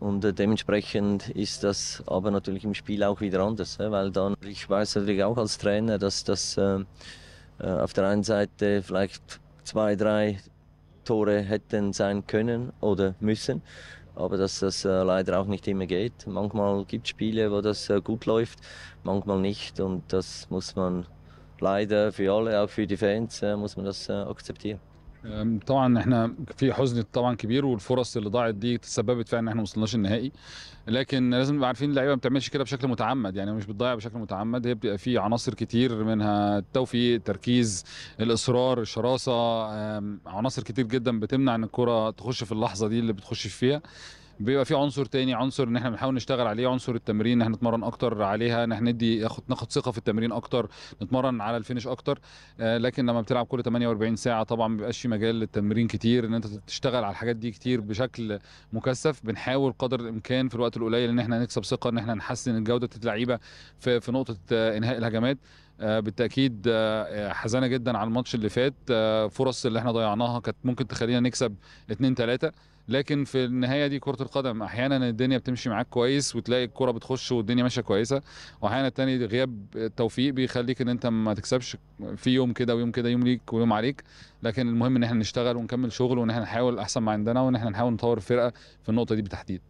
Und dementsprechend ist das aber natürlich im Spiel auch wieder anders, weil dann, ich weiß natürlich auch als Trainer, dass das äh, auf der einen Seite vielleicht zwei, drei Tore hätten sein können oder müssen. Aber dass das äh, leider auch nicht immer geht. Manchmal gibt es Spiele, wo das äh, gut läuft, manchmal nicht. Und das muss man leider für alle, auch für die Fans, muss man das akzeptieren. طبعا احنا في حزن طبعا كبير والفرص اللي ضاعت دي تسببت فيها ان احنا ما وصلناش النهائي لكن لازم نبقى عارفين اللعيبه ما بتعملش كده بشكل متعمد يعني مش بتضيع بشكل متعمد هي بتبقى في عناصر كتير منها التوفيق التركيز الاصرار الشراسه عناصر كتير جدا بتمنع ان الكره تخش في اللحظه دي اللي بتخش فيها بيبقى في عنصر تاني عنصر ان احنا بنحاول نشتغل عليه عنصر التمرين ان احنا نتمرن اكتر عليها ان احنا ندي ناخد ثقه في التمرين اكتر نتمرن على الفينش اكتر آه لكن لما بتلعب كل 48 ساعه طبعا ما بيبقاش في مجال للتمرين كتير ان انت تشتغل على الحاجات دي كتير بشكل مكثف بنحاول قدر الامكان في الوقت القليل ان احنا نكسب ثقه ان احنا نحسن جوده اللعيبه في, في نقطه آه، انهاء الهجمات آه، بالتاكيد آه، حزانه جدا على الماتش اللي فات فرص اللي احنا ضيعناها كانت ممكن تخلينا نكسب 2 3 لكن في النهايه دي كره القدم احيانا الدنيا بتمشي معاك كويس وتلاقي الكره بتخش والدنيا ماشيه كويسه واحيانا التاني غياب التوفيق بيخليك ان انت ما تكسبش في يوم كده ويوم كده يوم ليك ويوم عليك لكن المهم ان احنا نشتغل ونكمل شغل وان احنا نحاول احسن ما عندنا وان احنا نحاول نطور الفرقه في النقطه دي بالتحديد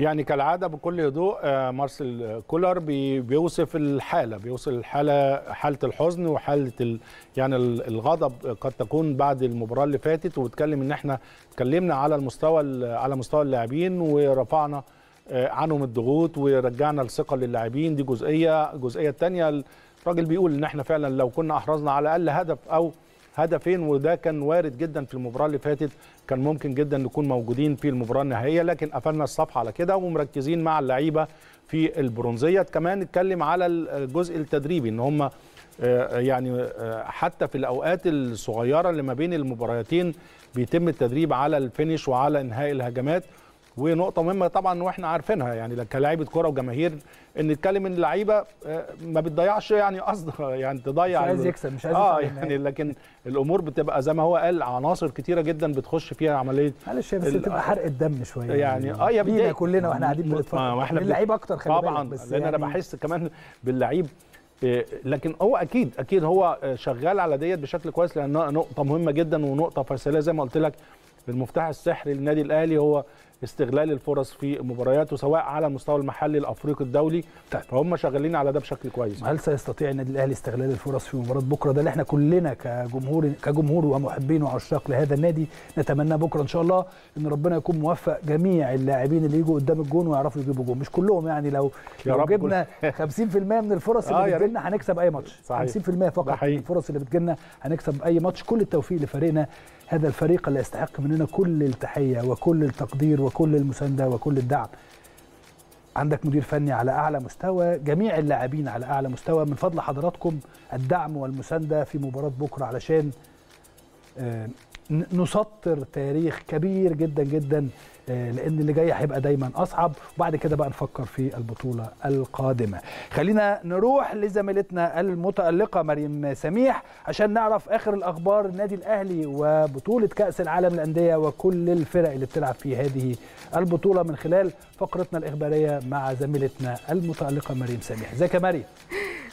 يعني كالعاده بكل هدوء آه، مارسيل كولر بيوصف الحاله بيوصف الحاله حاله الحزن وحاله ال... يعني الغضب قد تكون بعد المباراه اللي فاتت وبيتكلم ان احنا اتكلمنا على المستوى على مستوى اللاعبين ورفعنا آه، عنهم الضغوط ورجعنا الثقه للاعبين دي جزئيه الجزئيه الثانيه الراجل بيقول ان احنا فعلا لو كنا احرزنا على الاقل هدف او هدفين وده كان وارد جدا في المباراه اللي فاتت كان ممكن جدا نكون موجودين في المباراه النهائيه لكن قفلنا الصفحه على كده ومركزين مع اللعيبه في البرونزيه كمان نتكلم على الجزء التدريبي ان هم آه، يعني آه، حتى في الاوقات الصغيره اللي ما بين المباراتين بيتم التدريب على الفينش وعلى انهاء الهجمات ونقطه مهمه طبعا واحنا عارفينها يعني كلاعيبه كوره وجماهير ان نتكلم ان اللعيبه آه، ما بتضيعش يعني قصدها يعني تضيع مش عايز يكسب مش عايز اه يعني, يعني لكن الامور بتبقى زي ما هو قال عناصر كتيره جدا بتخش فيها عمليه معلش بس بتبقى حرق الدم شويه يعني, يعني اه يا بينا كلنا واحنا قاعدين بنتفرج آه، اللعيبة اكتر خلي طبعا بالك بس لان يعني انا بحس كمان باللعيب آه، لكن هو اكيد اكيد هو شغال على ديت بشكل كويس لانها نقطه مهمه جدا ونقطه فاصله زي ما قلت لك المفتاح السحري للنادي الاهلي هو استغلال الفرص في مبارياته سواء على المستوى المحلي الافريقي الدولي طيب. فهم شغالين على ده بشكل كويس هل سيستطيع النادي الاهلي استغلال الفرص في مباراه بكره ده اللي احنا كلنا كجمهور كجمهور ومحبين وعشاق لهذا النادي نتمنى بكره ان شاء الله ان ربنا يكون موفق جميع اللاعبين اللي يجوا قدام الجون ويعرفوا يجيبوا جون مش كلهم يعني لو لو جبنا 50% من الفرص آه، اللي آه بتجيلنا هنكسب اي ماتش 50% فقط من الفرص اللي بتجيلنا هنكسب اي ماتش كل التوفيق لفريقنا هذا الفريق اللي يستحق مننا كل التحيه وكل التقدير وكل المسانده وكل الدعم عندك مدير فني على اعلى مستوى جميع اللاعبين على اعلى مستوى من فضل حضراتكم الدعم والمسانده في مباراه بكره علشان آه، نسطر تاريخ كبير جدا جدا آه، لان اللي جاي هيبقى دايما اصعب وبعد كده بقى نفكر في البطوله القادمه خلينا نروح لزميلتنا المتالقه مريم سميح عشان نعرف اخر الاخبار النادي الاهلي وبطوله كاس العالم للانديه وكل الفرق اللي بتلعب في هذه البطوله من خلال فقرتنا الاخباريه مع زميلتنا المتالقه مريم سميح ازيك يا مريم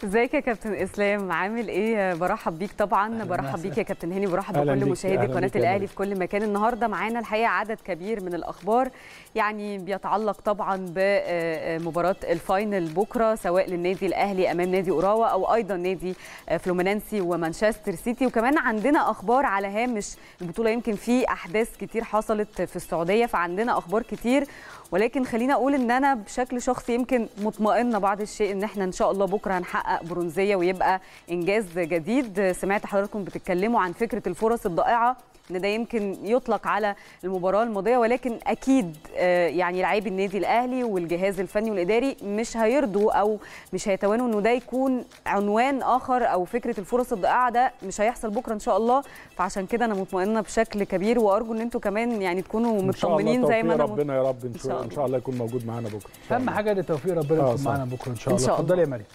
ازيك يا كابتن اسلام عامل ايه برحب بيك طبعا برحب بيك يا كابتن هاني برحب بكل مشاهدي قناه الاهلي في كل مكان النهارده معانا الحقيقه عدد كبير من الاخبار يعني بيتعلق طبعا بمباراه آه، آه، الفاينل بكره سواء للنادي الاهلي امام نادي اوراوا او ايضا نادي آه، فلومينانسي ومانشستر سيتي وكمان عندنا اخبار على هامش البطوله يمكن في احداث كتير حصلت في السعوديه فعندنا اخبار كتير ولكن خلينا اقول ان انا بشكل شخصي يمكن مطمئنه بعض الشيء ان احنا ان شاء الله بكره هنحقق برونزيه ويبقى انجاز جديد سمعت حضراتكم بتتكلموا عن فكره الفرص الضائعه ان ده يمكن يطلق على المباراه الماضيه ولكن اكيد آه، يعني لاعبي النادي الاهلي والجهاز الفني والاداري مش هيرضوا او مش هيتوانوا انه ده يكون عنوان اخر او فكره الفرص الضائعه ده مش هيحصل بكره ان شاء الله فعشان كده انا مطمئنه بشكل كبير وارجو ان انتم كمان يعني تكونوا مطمنين زي ما انا ربنا يا رب ان شاء الله ان شاء الله يكون موجود معانا بكره اهم حاجه ان توفيق ربنا آه، يكون معانا بكره ان شاء الله اتفضلي يا مريم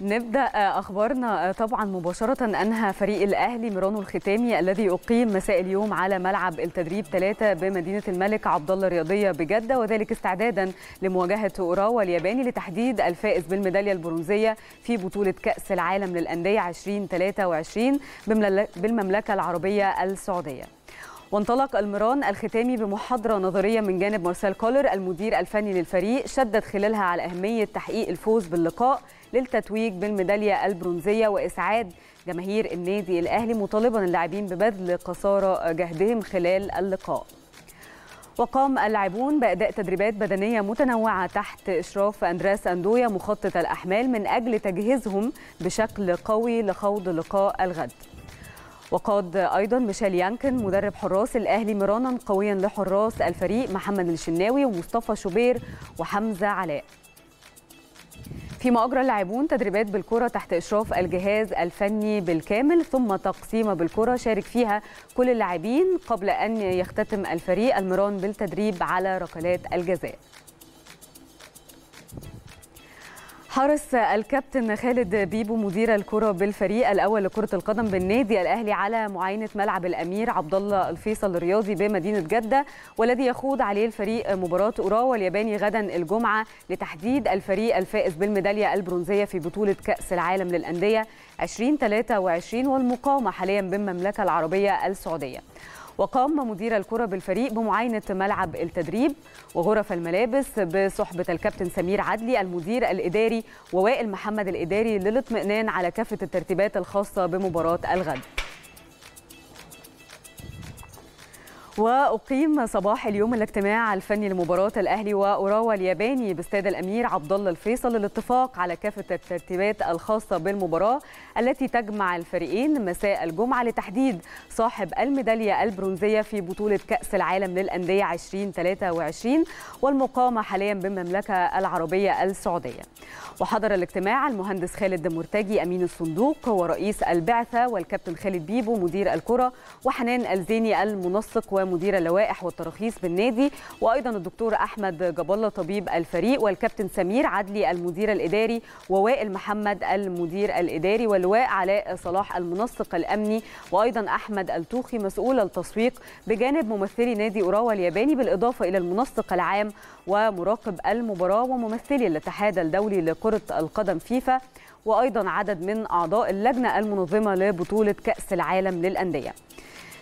نبدا اخبارنا طبعا مباشره انهى فريق الاهلي ميرانو الختامي الذي اقيم مساء اليوم على ملعب التدريب ثلاثة بمدينه الملك عبد الله الرياضيه بجده وذلك استعدادا لمواجهه اوراوا الياباني لتحديد الفائز بالميداليه البرونزيه في بطوله كاس العالم للانديه 2023 بالمملكه العربيه السعوديه. وانطلق المران الختامي بمحاضرة نظرية من جانب مارسيل كولر المدير الفني للفريق شدد خلالها على أهمية تحقيق الفوز باللقاء للتتويج بالميدالية البرونزية وإسعاد جماهير النادي الأهلي مطالبا اللاعبين ببذل قصارى جهدهم خلال اللقاء وقام اللاعبون بأداء تدريبات بدنية متنوعة تحت إشراف أندراس أندويا مخطط الأحمال من أجل تجهيزهم بشكل قوي لخوض لقاء الغد وقاد ايضا ميشيل يانكن مدرب حراس الاهلي مرانا قويا لحراس الفريق محمد الشناوي ومصطفى شوبير وحمزه علاء فيما أجرى اللاعبون تدريبات بالكرة تحت إشراف الجهاز الفني بالكامل ثم تقسيمة بالكرة شارك فيها كل اللاعبين قبل أن يختتم الفريق المران بالتدريب على ركلات الجزاء حرص الكابتن خالد بيبو مدير الكره بالفريق الاول لكره القدم بالنادي الاهلي على معاينه ملعب الامير عبد الله الفيصل الرياضي بمدينه جده والذي يخوض عليه الفريق مباراه اوراوا الياباني غدا الجمعه لتحديد الفريق الفائز بالميداليه البرونزيه في بطوله كاس العالم للانديه 2023 والمقامه حاليا بالمملكه العربيه السعوديه. وقام مدير الكرة بالفريق بمعاينة ملعب التدريب وغرف الملابس بصحبة الكابتن سمير عدلي المدير الإداري ووائل محمد الإداري للاطمئنان على كافة الترتيبات الخاصة بمباراة الغد واقيم صباح اليوم الاجتماع الفني لمباراه الاهلي واوراوا الياباني باستاد الامير عبد الله الفيصل للاتفاق على كافه الترتيبات الخاصه بالمباراه التي تجمع الفريقين مساء الجمعه لتحديد صاحب الميداليه البرونزيه في بطوله كاس العالم للانديه 2023 والمقامه حاليا بالمملكه العربيه السعوديه. وحضر الاجتماع المهندس خالد مرتجي امين الصندوق ورئيس البعثه والكابتن خالد بيبو مدير الكره وحنان الزيني المنسق و مدير اللوائح والتراخيص بالنادي وايضا الدكتور احمد جاب الله طبيب الفريق والكابتن سمير عدلي المدير الاداري ووائل محمد المدير الاداري واللواء علاء صلاح المنسق الامني وايضا احمد التوخي مسؤول التسويق بجانب ممثلي نادي اوراوا الياباني بالاضافه الى المنسق العام ومراقب المباراه وممثلي الاتحاد الدولي لكره القدم فيفا وايضا عدد من اعضاء اللجنه المنظمه لبطوله كاس العالم للانديه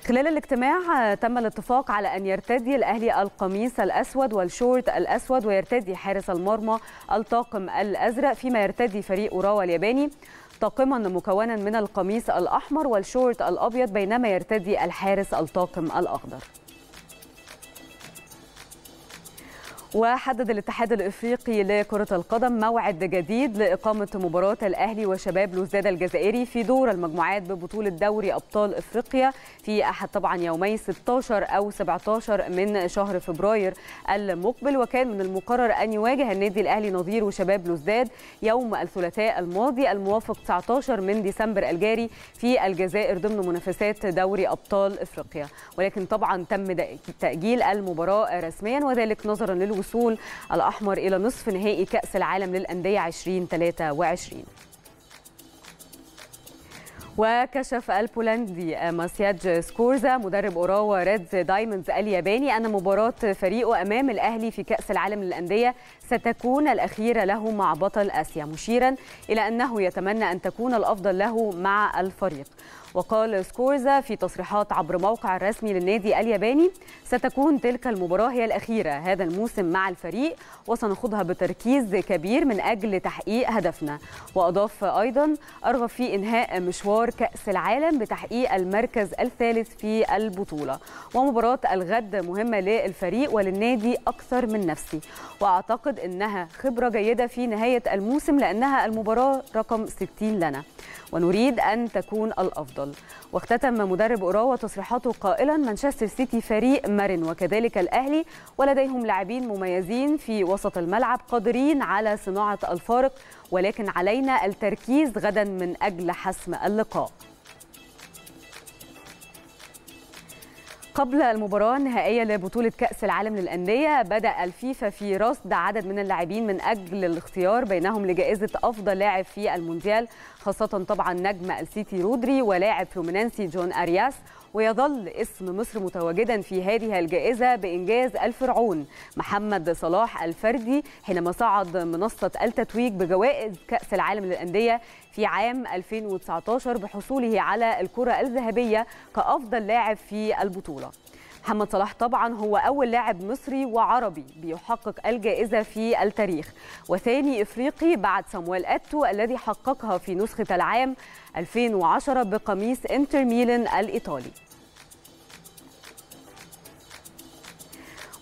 خلال الاجتماع تم الاتفاق على أن يرتدي الأهلي القميص الأسود والشورت الأسود ويرتدي حارس المرمى الطاقم الأزرق فيما يرتدي فريق أوراوا الياباني طاقما مكونا من القميص الأحمر والشورت الأبيض بينما يرتدي الحارس الطاقم الأخضر وحدد الاتحاد الافريقي لكره القدم موعد جديد لاقامه مباراه الاهلي وشباب لوزداد الجزائري في دور المجموعات ببطوله دوري ابطال افريقيا في احد طبعا يومي 16 او 17 من شهر فبراير المقبل وكان من المقرر ان يواجه النادي الاهلي نظير وشباب لوزداد يوم الثلاثاء الماضي الموافق 19 من ديسمبر الجاري في الجزائر ضمن منافسات دوري ابطال افريقيا ولكن طبعا تم تاجيل المباراه رسميا وذلك نظرا للوصول الوصول الأحمر إلى نصف نهائي كأس العالم للأندية 2023 وكشف البولندي ماسياج سكورزا مدرب اوراوا ريدز دايموندز الياباني ان مباراه فريقه امام الاهلي في كاس العالم للانديه ستكون الاخيره له مع بطل اسيا مشيرا الى انه يتمنى ان تكون الافضل له مع الفريق وقال سكورزا في تصريحات عبر موقع الرسمي للنادي الياباني ستكون تلك المباراة هي الأخيرة هذا الموسم مع الفريق وسنخوضها بتركيز كبير من أجل تحقيق هدفنا وأضاف أيضا أرغب في إنهاء مشوار كأس العالم بتحقيق المركز الثالث في البطولة ومباراة الغد مهمة للفريق وللنادي أكثر من نفسي وأعتقد إنها خبرة جيدة في نهاية الموسم لأنها المباراة رقم 60 لنا ونريد أن تكون الأفضل البطل واختتم مدرب أوراوا تصريحاته قائلا مانشستر سيتي فريق مرن وكذلك الأهلي ولديهم لاعبين مميزين في وسط الملعب قادرين على صناعة الفارق ولكن علينا التركيز غدا من أجل حسم اللقاء قبل المباراة النهائية لبطولة كأس العالم للأندية بدأ الفيفا في رصد عدد من اللاعبين من أجل الاختيار بينهم لجائزة أفضل لاعب في المونديال خاصة طبعا نجم السيتي رودري ولاعب فلومينانسي جون أرياس ويظل اسم مصر متواجدا في هذه الجائزة بإنجاز الفرعون محمد صلاح الفردي حينما صعد منصة التتويج بجوائز كأس العالم للأندية في عام 2019 بحصوله على الكرة الذهبية كأفضل لاعب في البطولة محمد صلاح طبعا هو أول لاعب مصري وعربي بيحقق الجائزة في التاريخ وثاني إفريقي بعد سامويل أتو الذي حققها في نسخة العام 2010 بقميص انتر ميلان الإيطالي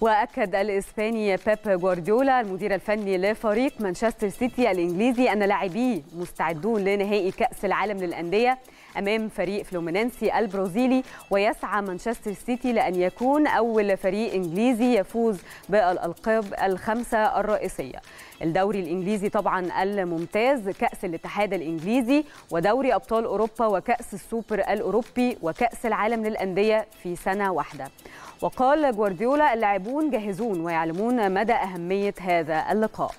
واكد الاسباني بيب جوارديولا المدير الفني لفريق مانشستر سيتي الانجليزي ان لاعبيه مستعدون لنهائي كاس العالم للانديه امام فريق فلومينينسي البرازيلي ويسعى مانشستر سيتي لان يكون اول فريق انجليزي يفوز بالالقاب الخمسه الرئيسيه الدوري الانجليزي طبعا الممتاز كاس الاتحاد الانجليزي ودوري ابطال اوروبا وكاس السوبر الاوروبي وكاس العالم للانديه في سنه واحده وقال جوارديولا اللاعبون جاهزون ويعلمون مدى أهمية هذا اللقاء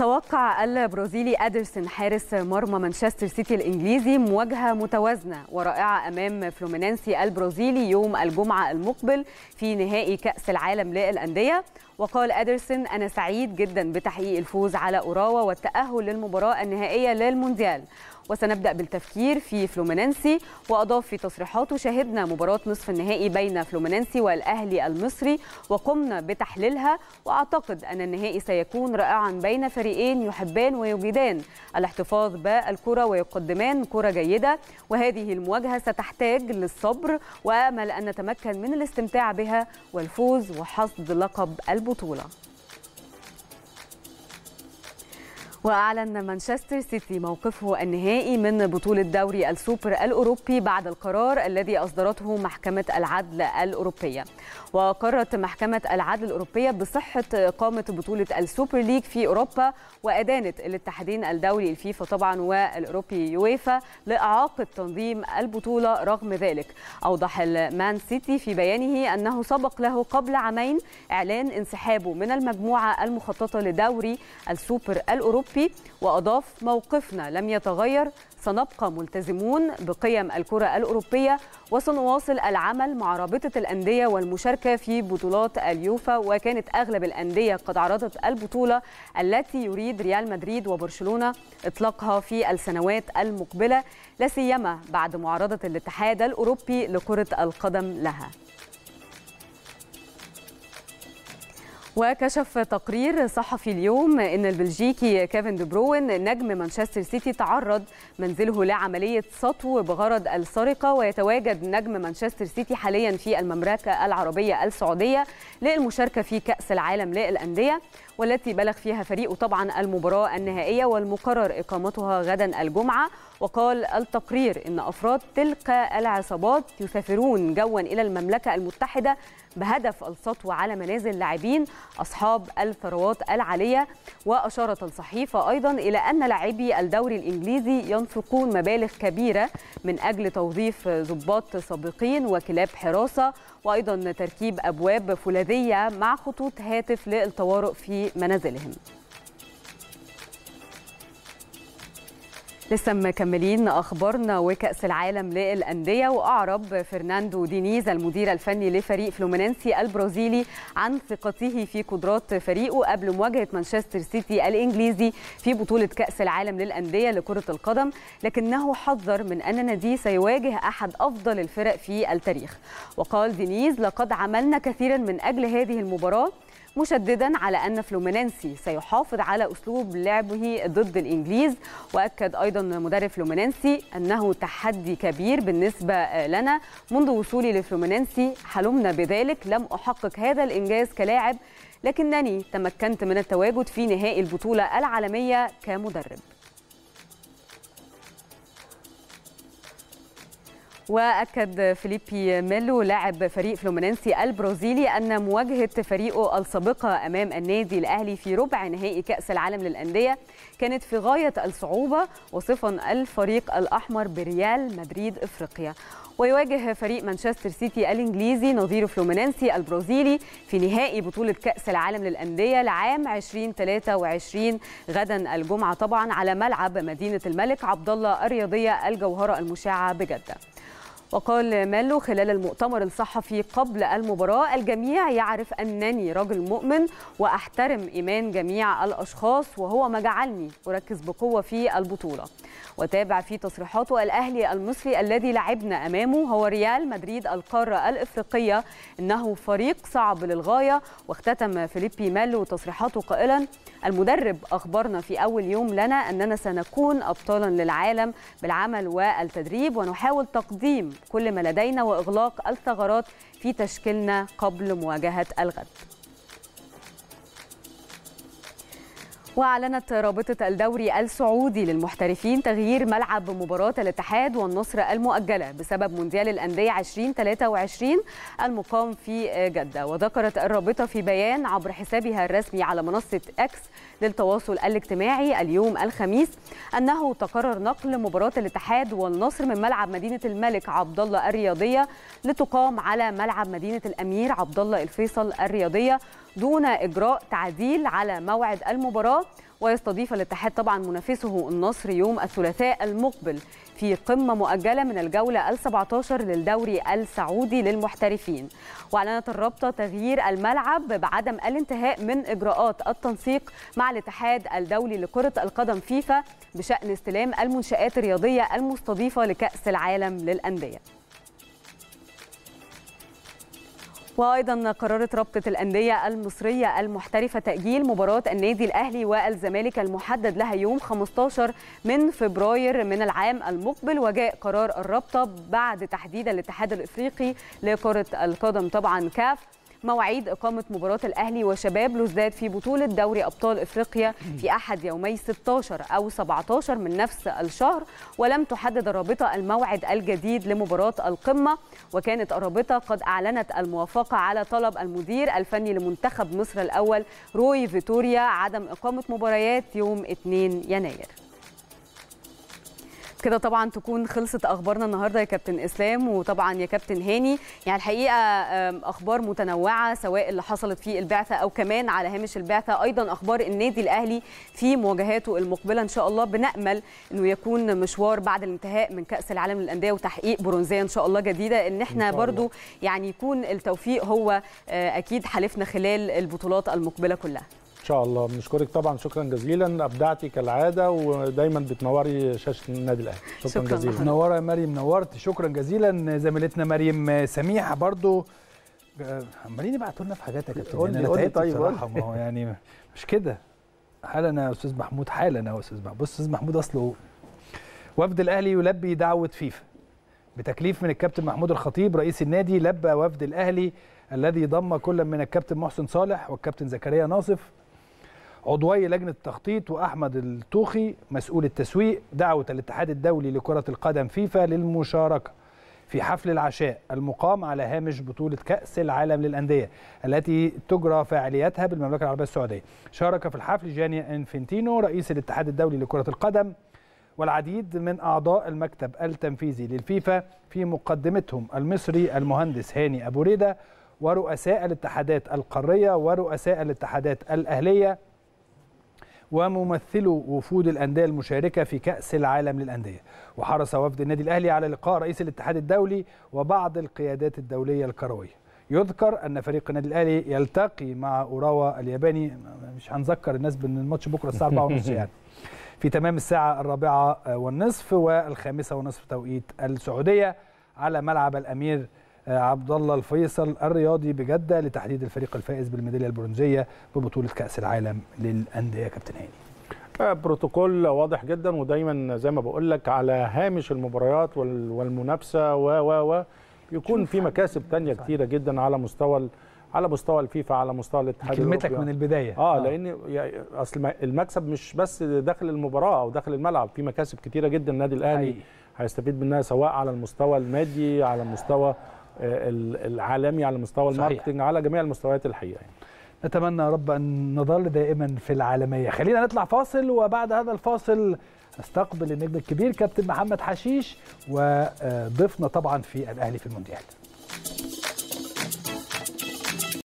توقع البرازيلي أدرسون حارس مرمى مانشستر سيتي الإنجليزي مواجهة متوازنة ورائعة أمام فلومينانسي البرازيلي يوم الجمعة المقبل في نهائي كأس العالم للأندية وقال أدرسون أنا سعيد جدا بتحقيق الفوز على أوراوا والتأهل للمباراة النهائية للمونديال وسنبدأ بالتفكير في فلومينينسي وأضاف في تصريحاته شاهدنا مباراة نصف النهائي بين فلومينينسي والأهلي المصري وقمنا بتحليلها وأعتقد أن النهائي سيكون رائعا بين فريقين يحبان ويجيدان الاحتفاظ بالكرة ويقدمان كرة جيدة وهذه المواجهة ستحتاج للصبر وأمل أن نتمكن من الاستمتاع بها والفوز وحصد لقب البطولة وأعلن مانشستر سيتي موقفه النهائي من بطولة دوري السوبر الأوروبي بعد القرار الذي أصدرته محكمة العدل الأوروبية وقررت محكمة العدل الأوروبية بصحة إقامة بطولة السوبر ليج في أوروبا وأدانت الاتحادين الدولي الفيفا طبعا والأوروبي يويفا لإعاقة تنظيم البطولة رغم ذلك أوضح المان سيتي في بيانه أنه سبق له قبل عامين إعلان انسحابه من المجموعة المخططة لدوري السوبر الأوروبي وأضاف موقفنا لم يتغير سنبقى ملتزمون بقيم الكرة الأوروبية وسنواصل العمل مع رابطة الأندية والمشاركة في بطولات اليوفا وكانت أغلب الأندية قد عرضت البطولة التي يريد ريال مدريد وبرشلونة إطلاقها في السنوات المقبلة لا سيما بعد معارضة الاتحاد الأوروبي لكرة القدم لها وكشف تقرير صحفي اليوم ان البلجيكي كيفن دي بروين نجم مانشستر سيتي تعرض منزله لعمليه سطو بغرض السرقه ويتواجد نجم مانشستر سيتي حاليا في المملكه العربيه السعوديه للمشاركه في كاس العالم للانديه والتي بلغ فيها فريقه طبعا المباراة النهائية والمقرر إقامتها غدا الجمعة وقال التقرير إن أفراد تلك العصابات يسافرون جوا إلى المملكة المتحدة بهدف السطو على منازل لاعبين أصحاب الثروات العالية وأشارت الصحيفة أيضا إلى أن لاعبي الدوري الإنجليزي ينفقون مبالغ كبيرة من أجل توظيف ضباط سابقين وكلاب حراسة وأيضا تركيب أبواب فولاذية مع خطوط هاتف للطوارئ في منازلهم لسه مكملين اخبارنا وكاس العالم للانديه واعرب فرناندو دينيز المدير الفني لفريق فلومينينسي البرازيلي عن ثقته في قدرات فريقه قبل مواجهه مانشستر سيتي الانجليزي في بطوله كاس العالم للانديه لكره القدم لكنه حذر من ان نادي سيواجه احد افضل الفرق في التاريخ وقال دينيز لقد عملنا كثيرا من اجل هذه المباراه مشددا على أن فلومينينسي سيحافظ على أسلوب لعبه ضد الإنجليز وأكد أيضا مدرب فلومينينسي أنه تحدي كبير بالنسبة لنا منذ وصولي لفلومينينسي حلمنا بذلك لم أحقق هذا الإنجاز كلاعب لكنني تمكنت من التواجد في نهائي البطولة العالمية كمدرب واكد فيليبي ميلو لاعب فريق فلومينينسي البرازيلي ان مواجهه فريقه السابقه امام النادي الاهلي في ربع نهائي كاس العالم للانديه كانت في غايه الصعوبه وصفا الفريق الاحمر بريال مدريد افريقيا ويواجه فريق مانشستر سيتي الانجليزي نظيره فلومينينسي البرازيلي في نهائي بطوله كاس العالم للانديه لعام 2023 غدا الجمعه طبعا على ملعب مدينه الملك عبد الله الرياضيه الجوهره المشعه بجده وقال مالو خلال المؤتمر الصحفي قبل المباراة الجميع يعرف أنني رجل مؤمن وأحترم إيمان جميع الأشخاص وهو ما جعلني أركز بقوة في البطولة وتابع في تصريحاته الأهلي المصري الذي لعبنا أمامه هو ريال مدريد القارة الإفريقية إنه فريق صعب للغاية واختتم فيليبي مالو تصريحاته قائلا المدرب أخبرنا في أول يوم لنا أننا سنكون أبطالا للعالم بالعمل والتدريب ونحاول تقديم كل ما لدينا وإغلاق الثغرات في تشكيلنا قبل مواجهة الغد وأعلنت رابطة الدوري السعودي للمحترفين تغيير ملعب مباراة الاتحاد والنصر المؤجلة بسبب مونديال الأندية 2023 المقام في جدة وذكرت الرابطة في بيان عبر حسابها الرسمي على منصة أكس للتواصل الاجتماعي اليوم الخميس أنه تقرر نقل مباراة الاتحاد والنصر من ملعب مدينة الملك عبد الله الرياضية لتقام على ملعب مدينة الأمير عبد الله الفيصل الرياضية دون إجراء تعديل على موعد المباراة ويستضيف الاتحاد طبعا منافسه النصر يوم الثلاثاء المقبل في قمة مؤجلة من الجولة ال17 للدوري السعودي للمحترفين وأعلنت الرابطة تغيير الملعب بعدم الانتهاء من إجراءات التنسيق مع الاتحاد الدولي لكرة القدم فيفا بشأن استلام المنشآت الرياضية المستضيفة لكأس العالم للأندية وايضا قررت رابطه الانديه المصريه المحترفه تاجيل مباراه النادي الاهلي والزمالك المحدد لها يوم 15 من فبراير من العام المقبل وجاء قرار الرابطه بعد تحديد الاتحاد الافريقي لكره القدم طبعا كاف مواعيد إقامة مباراة الأهلي وشباب لوزداد في بطولة دوري أبطال إفريقيا في أحد يومي 16 أو 17 من نفس الشهر ولم تحدد الرابطة الموعد الجديد لمباراة القمة وكانت الرابطة قد أعلنت الموافقة على طلب المدير الفني لمنتخب مصر الأول روي فيتوريا عدم إقامة مباريات يوم 2 يناير كده طبعا تكون خلصت اخبارنا النهارده يا كابتن اسلام وطبعا يا كابتن هاني يعني الحقيقه اخبار متنوعه سواء اللي حصلت في البعثه او كمان على هامش البعثه ايضا اخبار النادي الاهلي في مواجهاته المقبله ان شاء الله بنامل انه يكون مشوار بعد الانتهاء من كاس العالم للانديه وتحقيق برونزيه ان شاء الله جديده ان احنا برضو يعني يكون التوفيق هو آه، اكيد حلفنا خلال البطولات المقبله كلها ان شاء الله بنشكرك طبعا شكرا جزيلا ابدعتي كالعاده ودايما بتنوري شاشه النادي الاهلي شكرا, شكرا جزيلا منوره يا مريم نورت شكرا جزيلا زميلتنا مريم سميحه برضو عمالين يبعتوا لنا في حاجات يا كابتن انا تعبت طيب بصراحه ما هو يعني مش كده حالا يا استاذ محمود حالا يا استاذ محمود بص استاذ محمود اصله وفد الاهلي يلبي دعوه فيفا بتكليف من الكابتن محمود الخطيب رئيس النادي لبى وفد الاهلي الذي ضم كل من الكابتن محسن صالح والكابتن زكريا ناصف عضوي لجنه التخطيط واحمد التوخي مسؤول التسويق دعوه الاتحاد الدولي لكره القدم فيفا للمشاركه في حفل العشاء المقام على هامش بطولة كأس العالم للأندية التي تجرى فعالياتها بالمملكة العربية السعودية شارك في الحفل جاني إنفنتينو رئيس الاتحاد الدولي لكرة القدم والعديد من أعضاء المكتب التنفيذي للفيفا في مقدمتهم المصري المهندس هاني أبو ريدة ورؤساء الاتحادات القارية ورؤساء الاتحادات الأهلية وممثلو وفود الأندية المشاركة في كأس العالم للأندية وحرص وفد النادي الأهلي على لقاء رئيس الاتحاد الدولي وبعض القيادات الدولية الكروية يذكر ان فريق النادي الاهلي يلتقي مع اوراوا الياباني مش هنذكر الناس بان الماتش بكره الساعه 4:30 يعني في تمام الساعه الرابعه والنصف والخامسه ونصف توقيت السعوديه على ملعب الامير عبد الله الفيصل الرياضي بجده لتحديد الفريق الفائز بالميداليه البرونزيه ببطوله كاس العالم للانديه كابتن هاني. آه، بروتوكول واضح جدا ودايما زي ما بقول لك على هامش المباريات والمنافسه و و و يكون في مكاسب ثانيه كتيره جدا على مستوى على مستوى الفيفا على مستوى الاتحاد كلمتك من البدايه اه, آه. لان يعني اصل المكسب مش بس داخل المباراه او داخل الملعب في مكاسب كتيره جدا النادي الاهلي هيستفيد منها سواء على المستوى المادي على المستوى العالمي على مستوى الماركتنج على جميع المستويات الحقيقه يعني. نتمنى يا رب ان نظل دائما في العالميه خلينا نطلع فاصل وبعد هذا الفاصل نستقبل النجم الكبير كابتن محمد حشيش وضيفنا طبعا في الاهلي في المونديال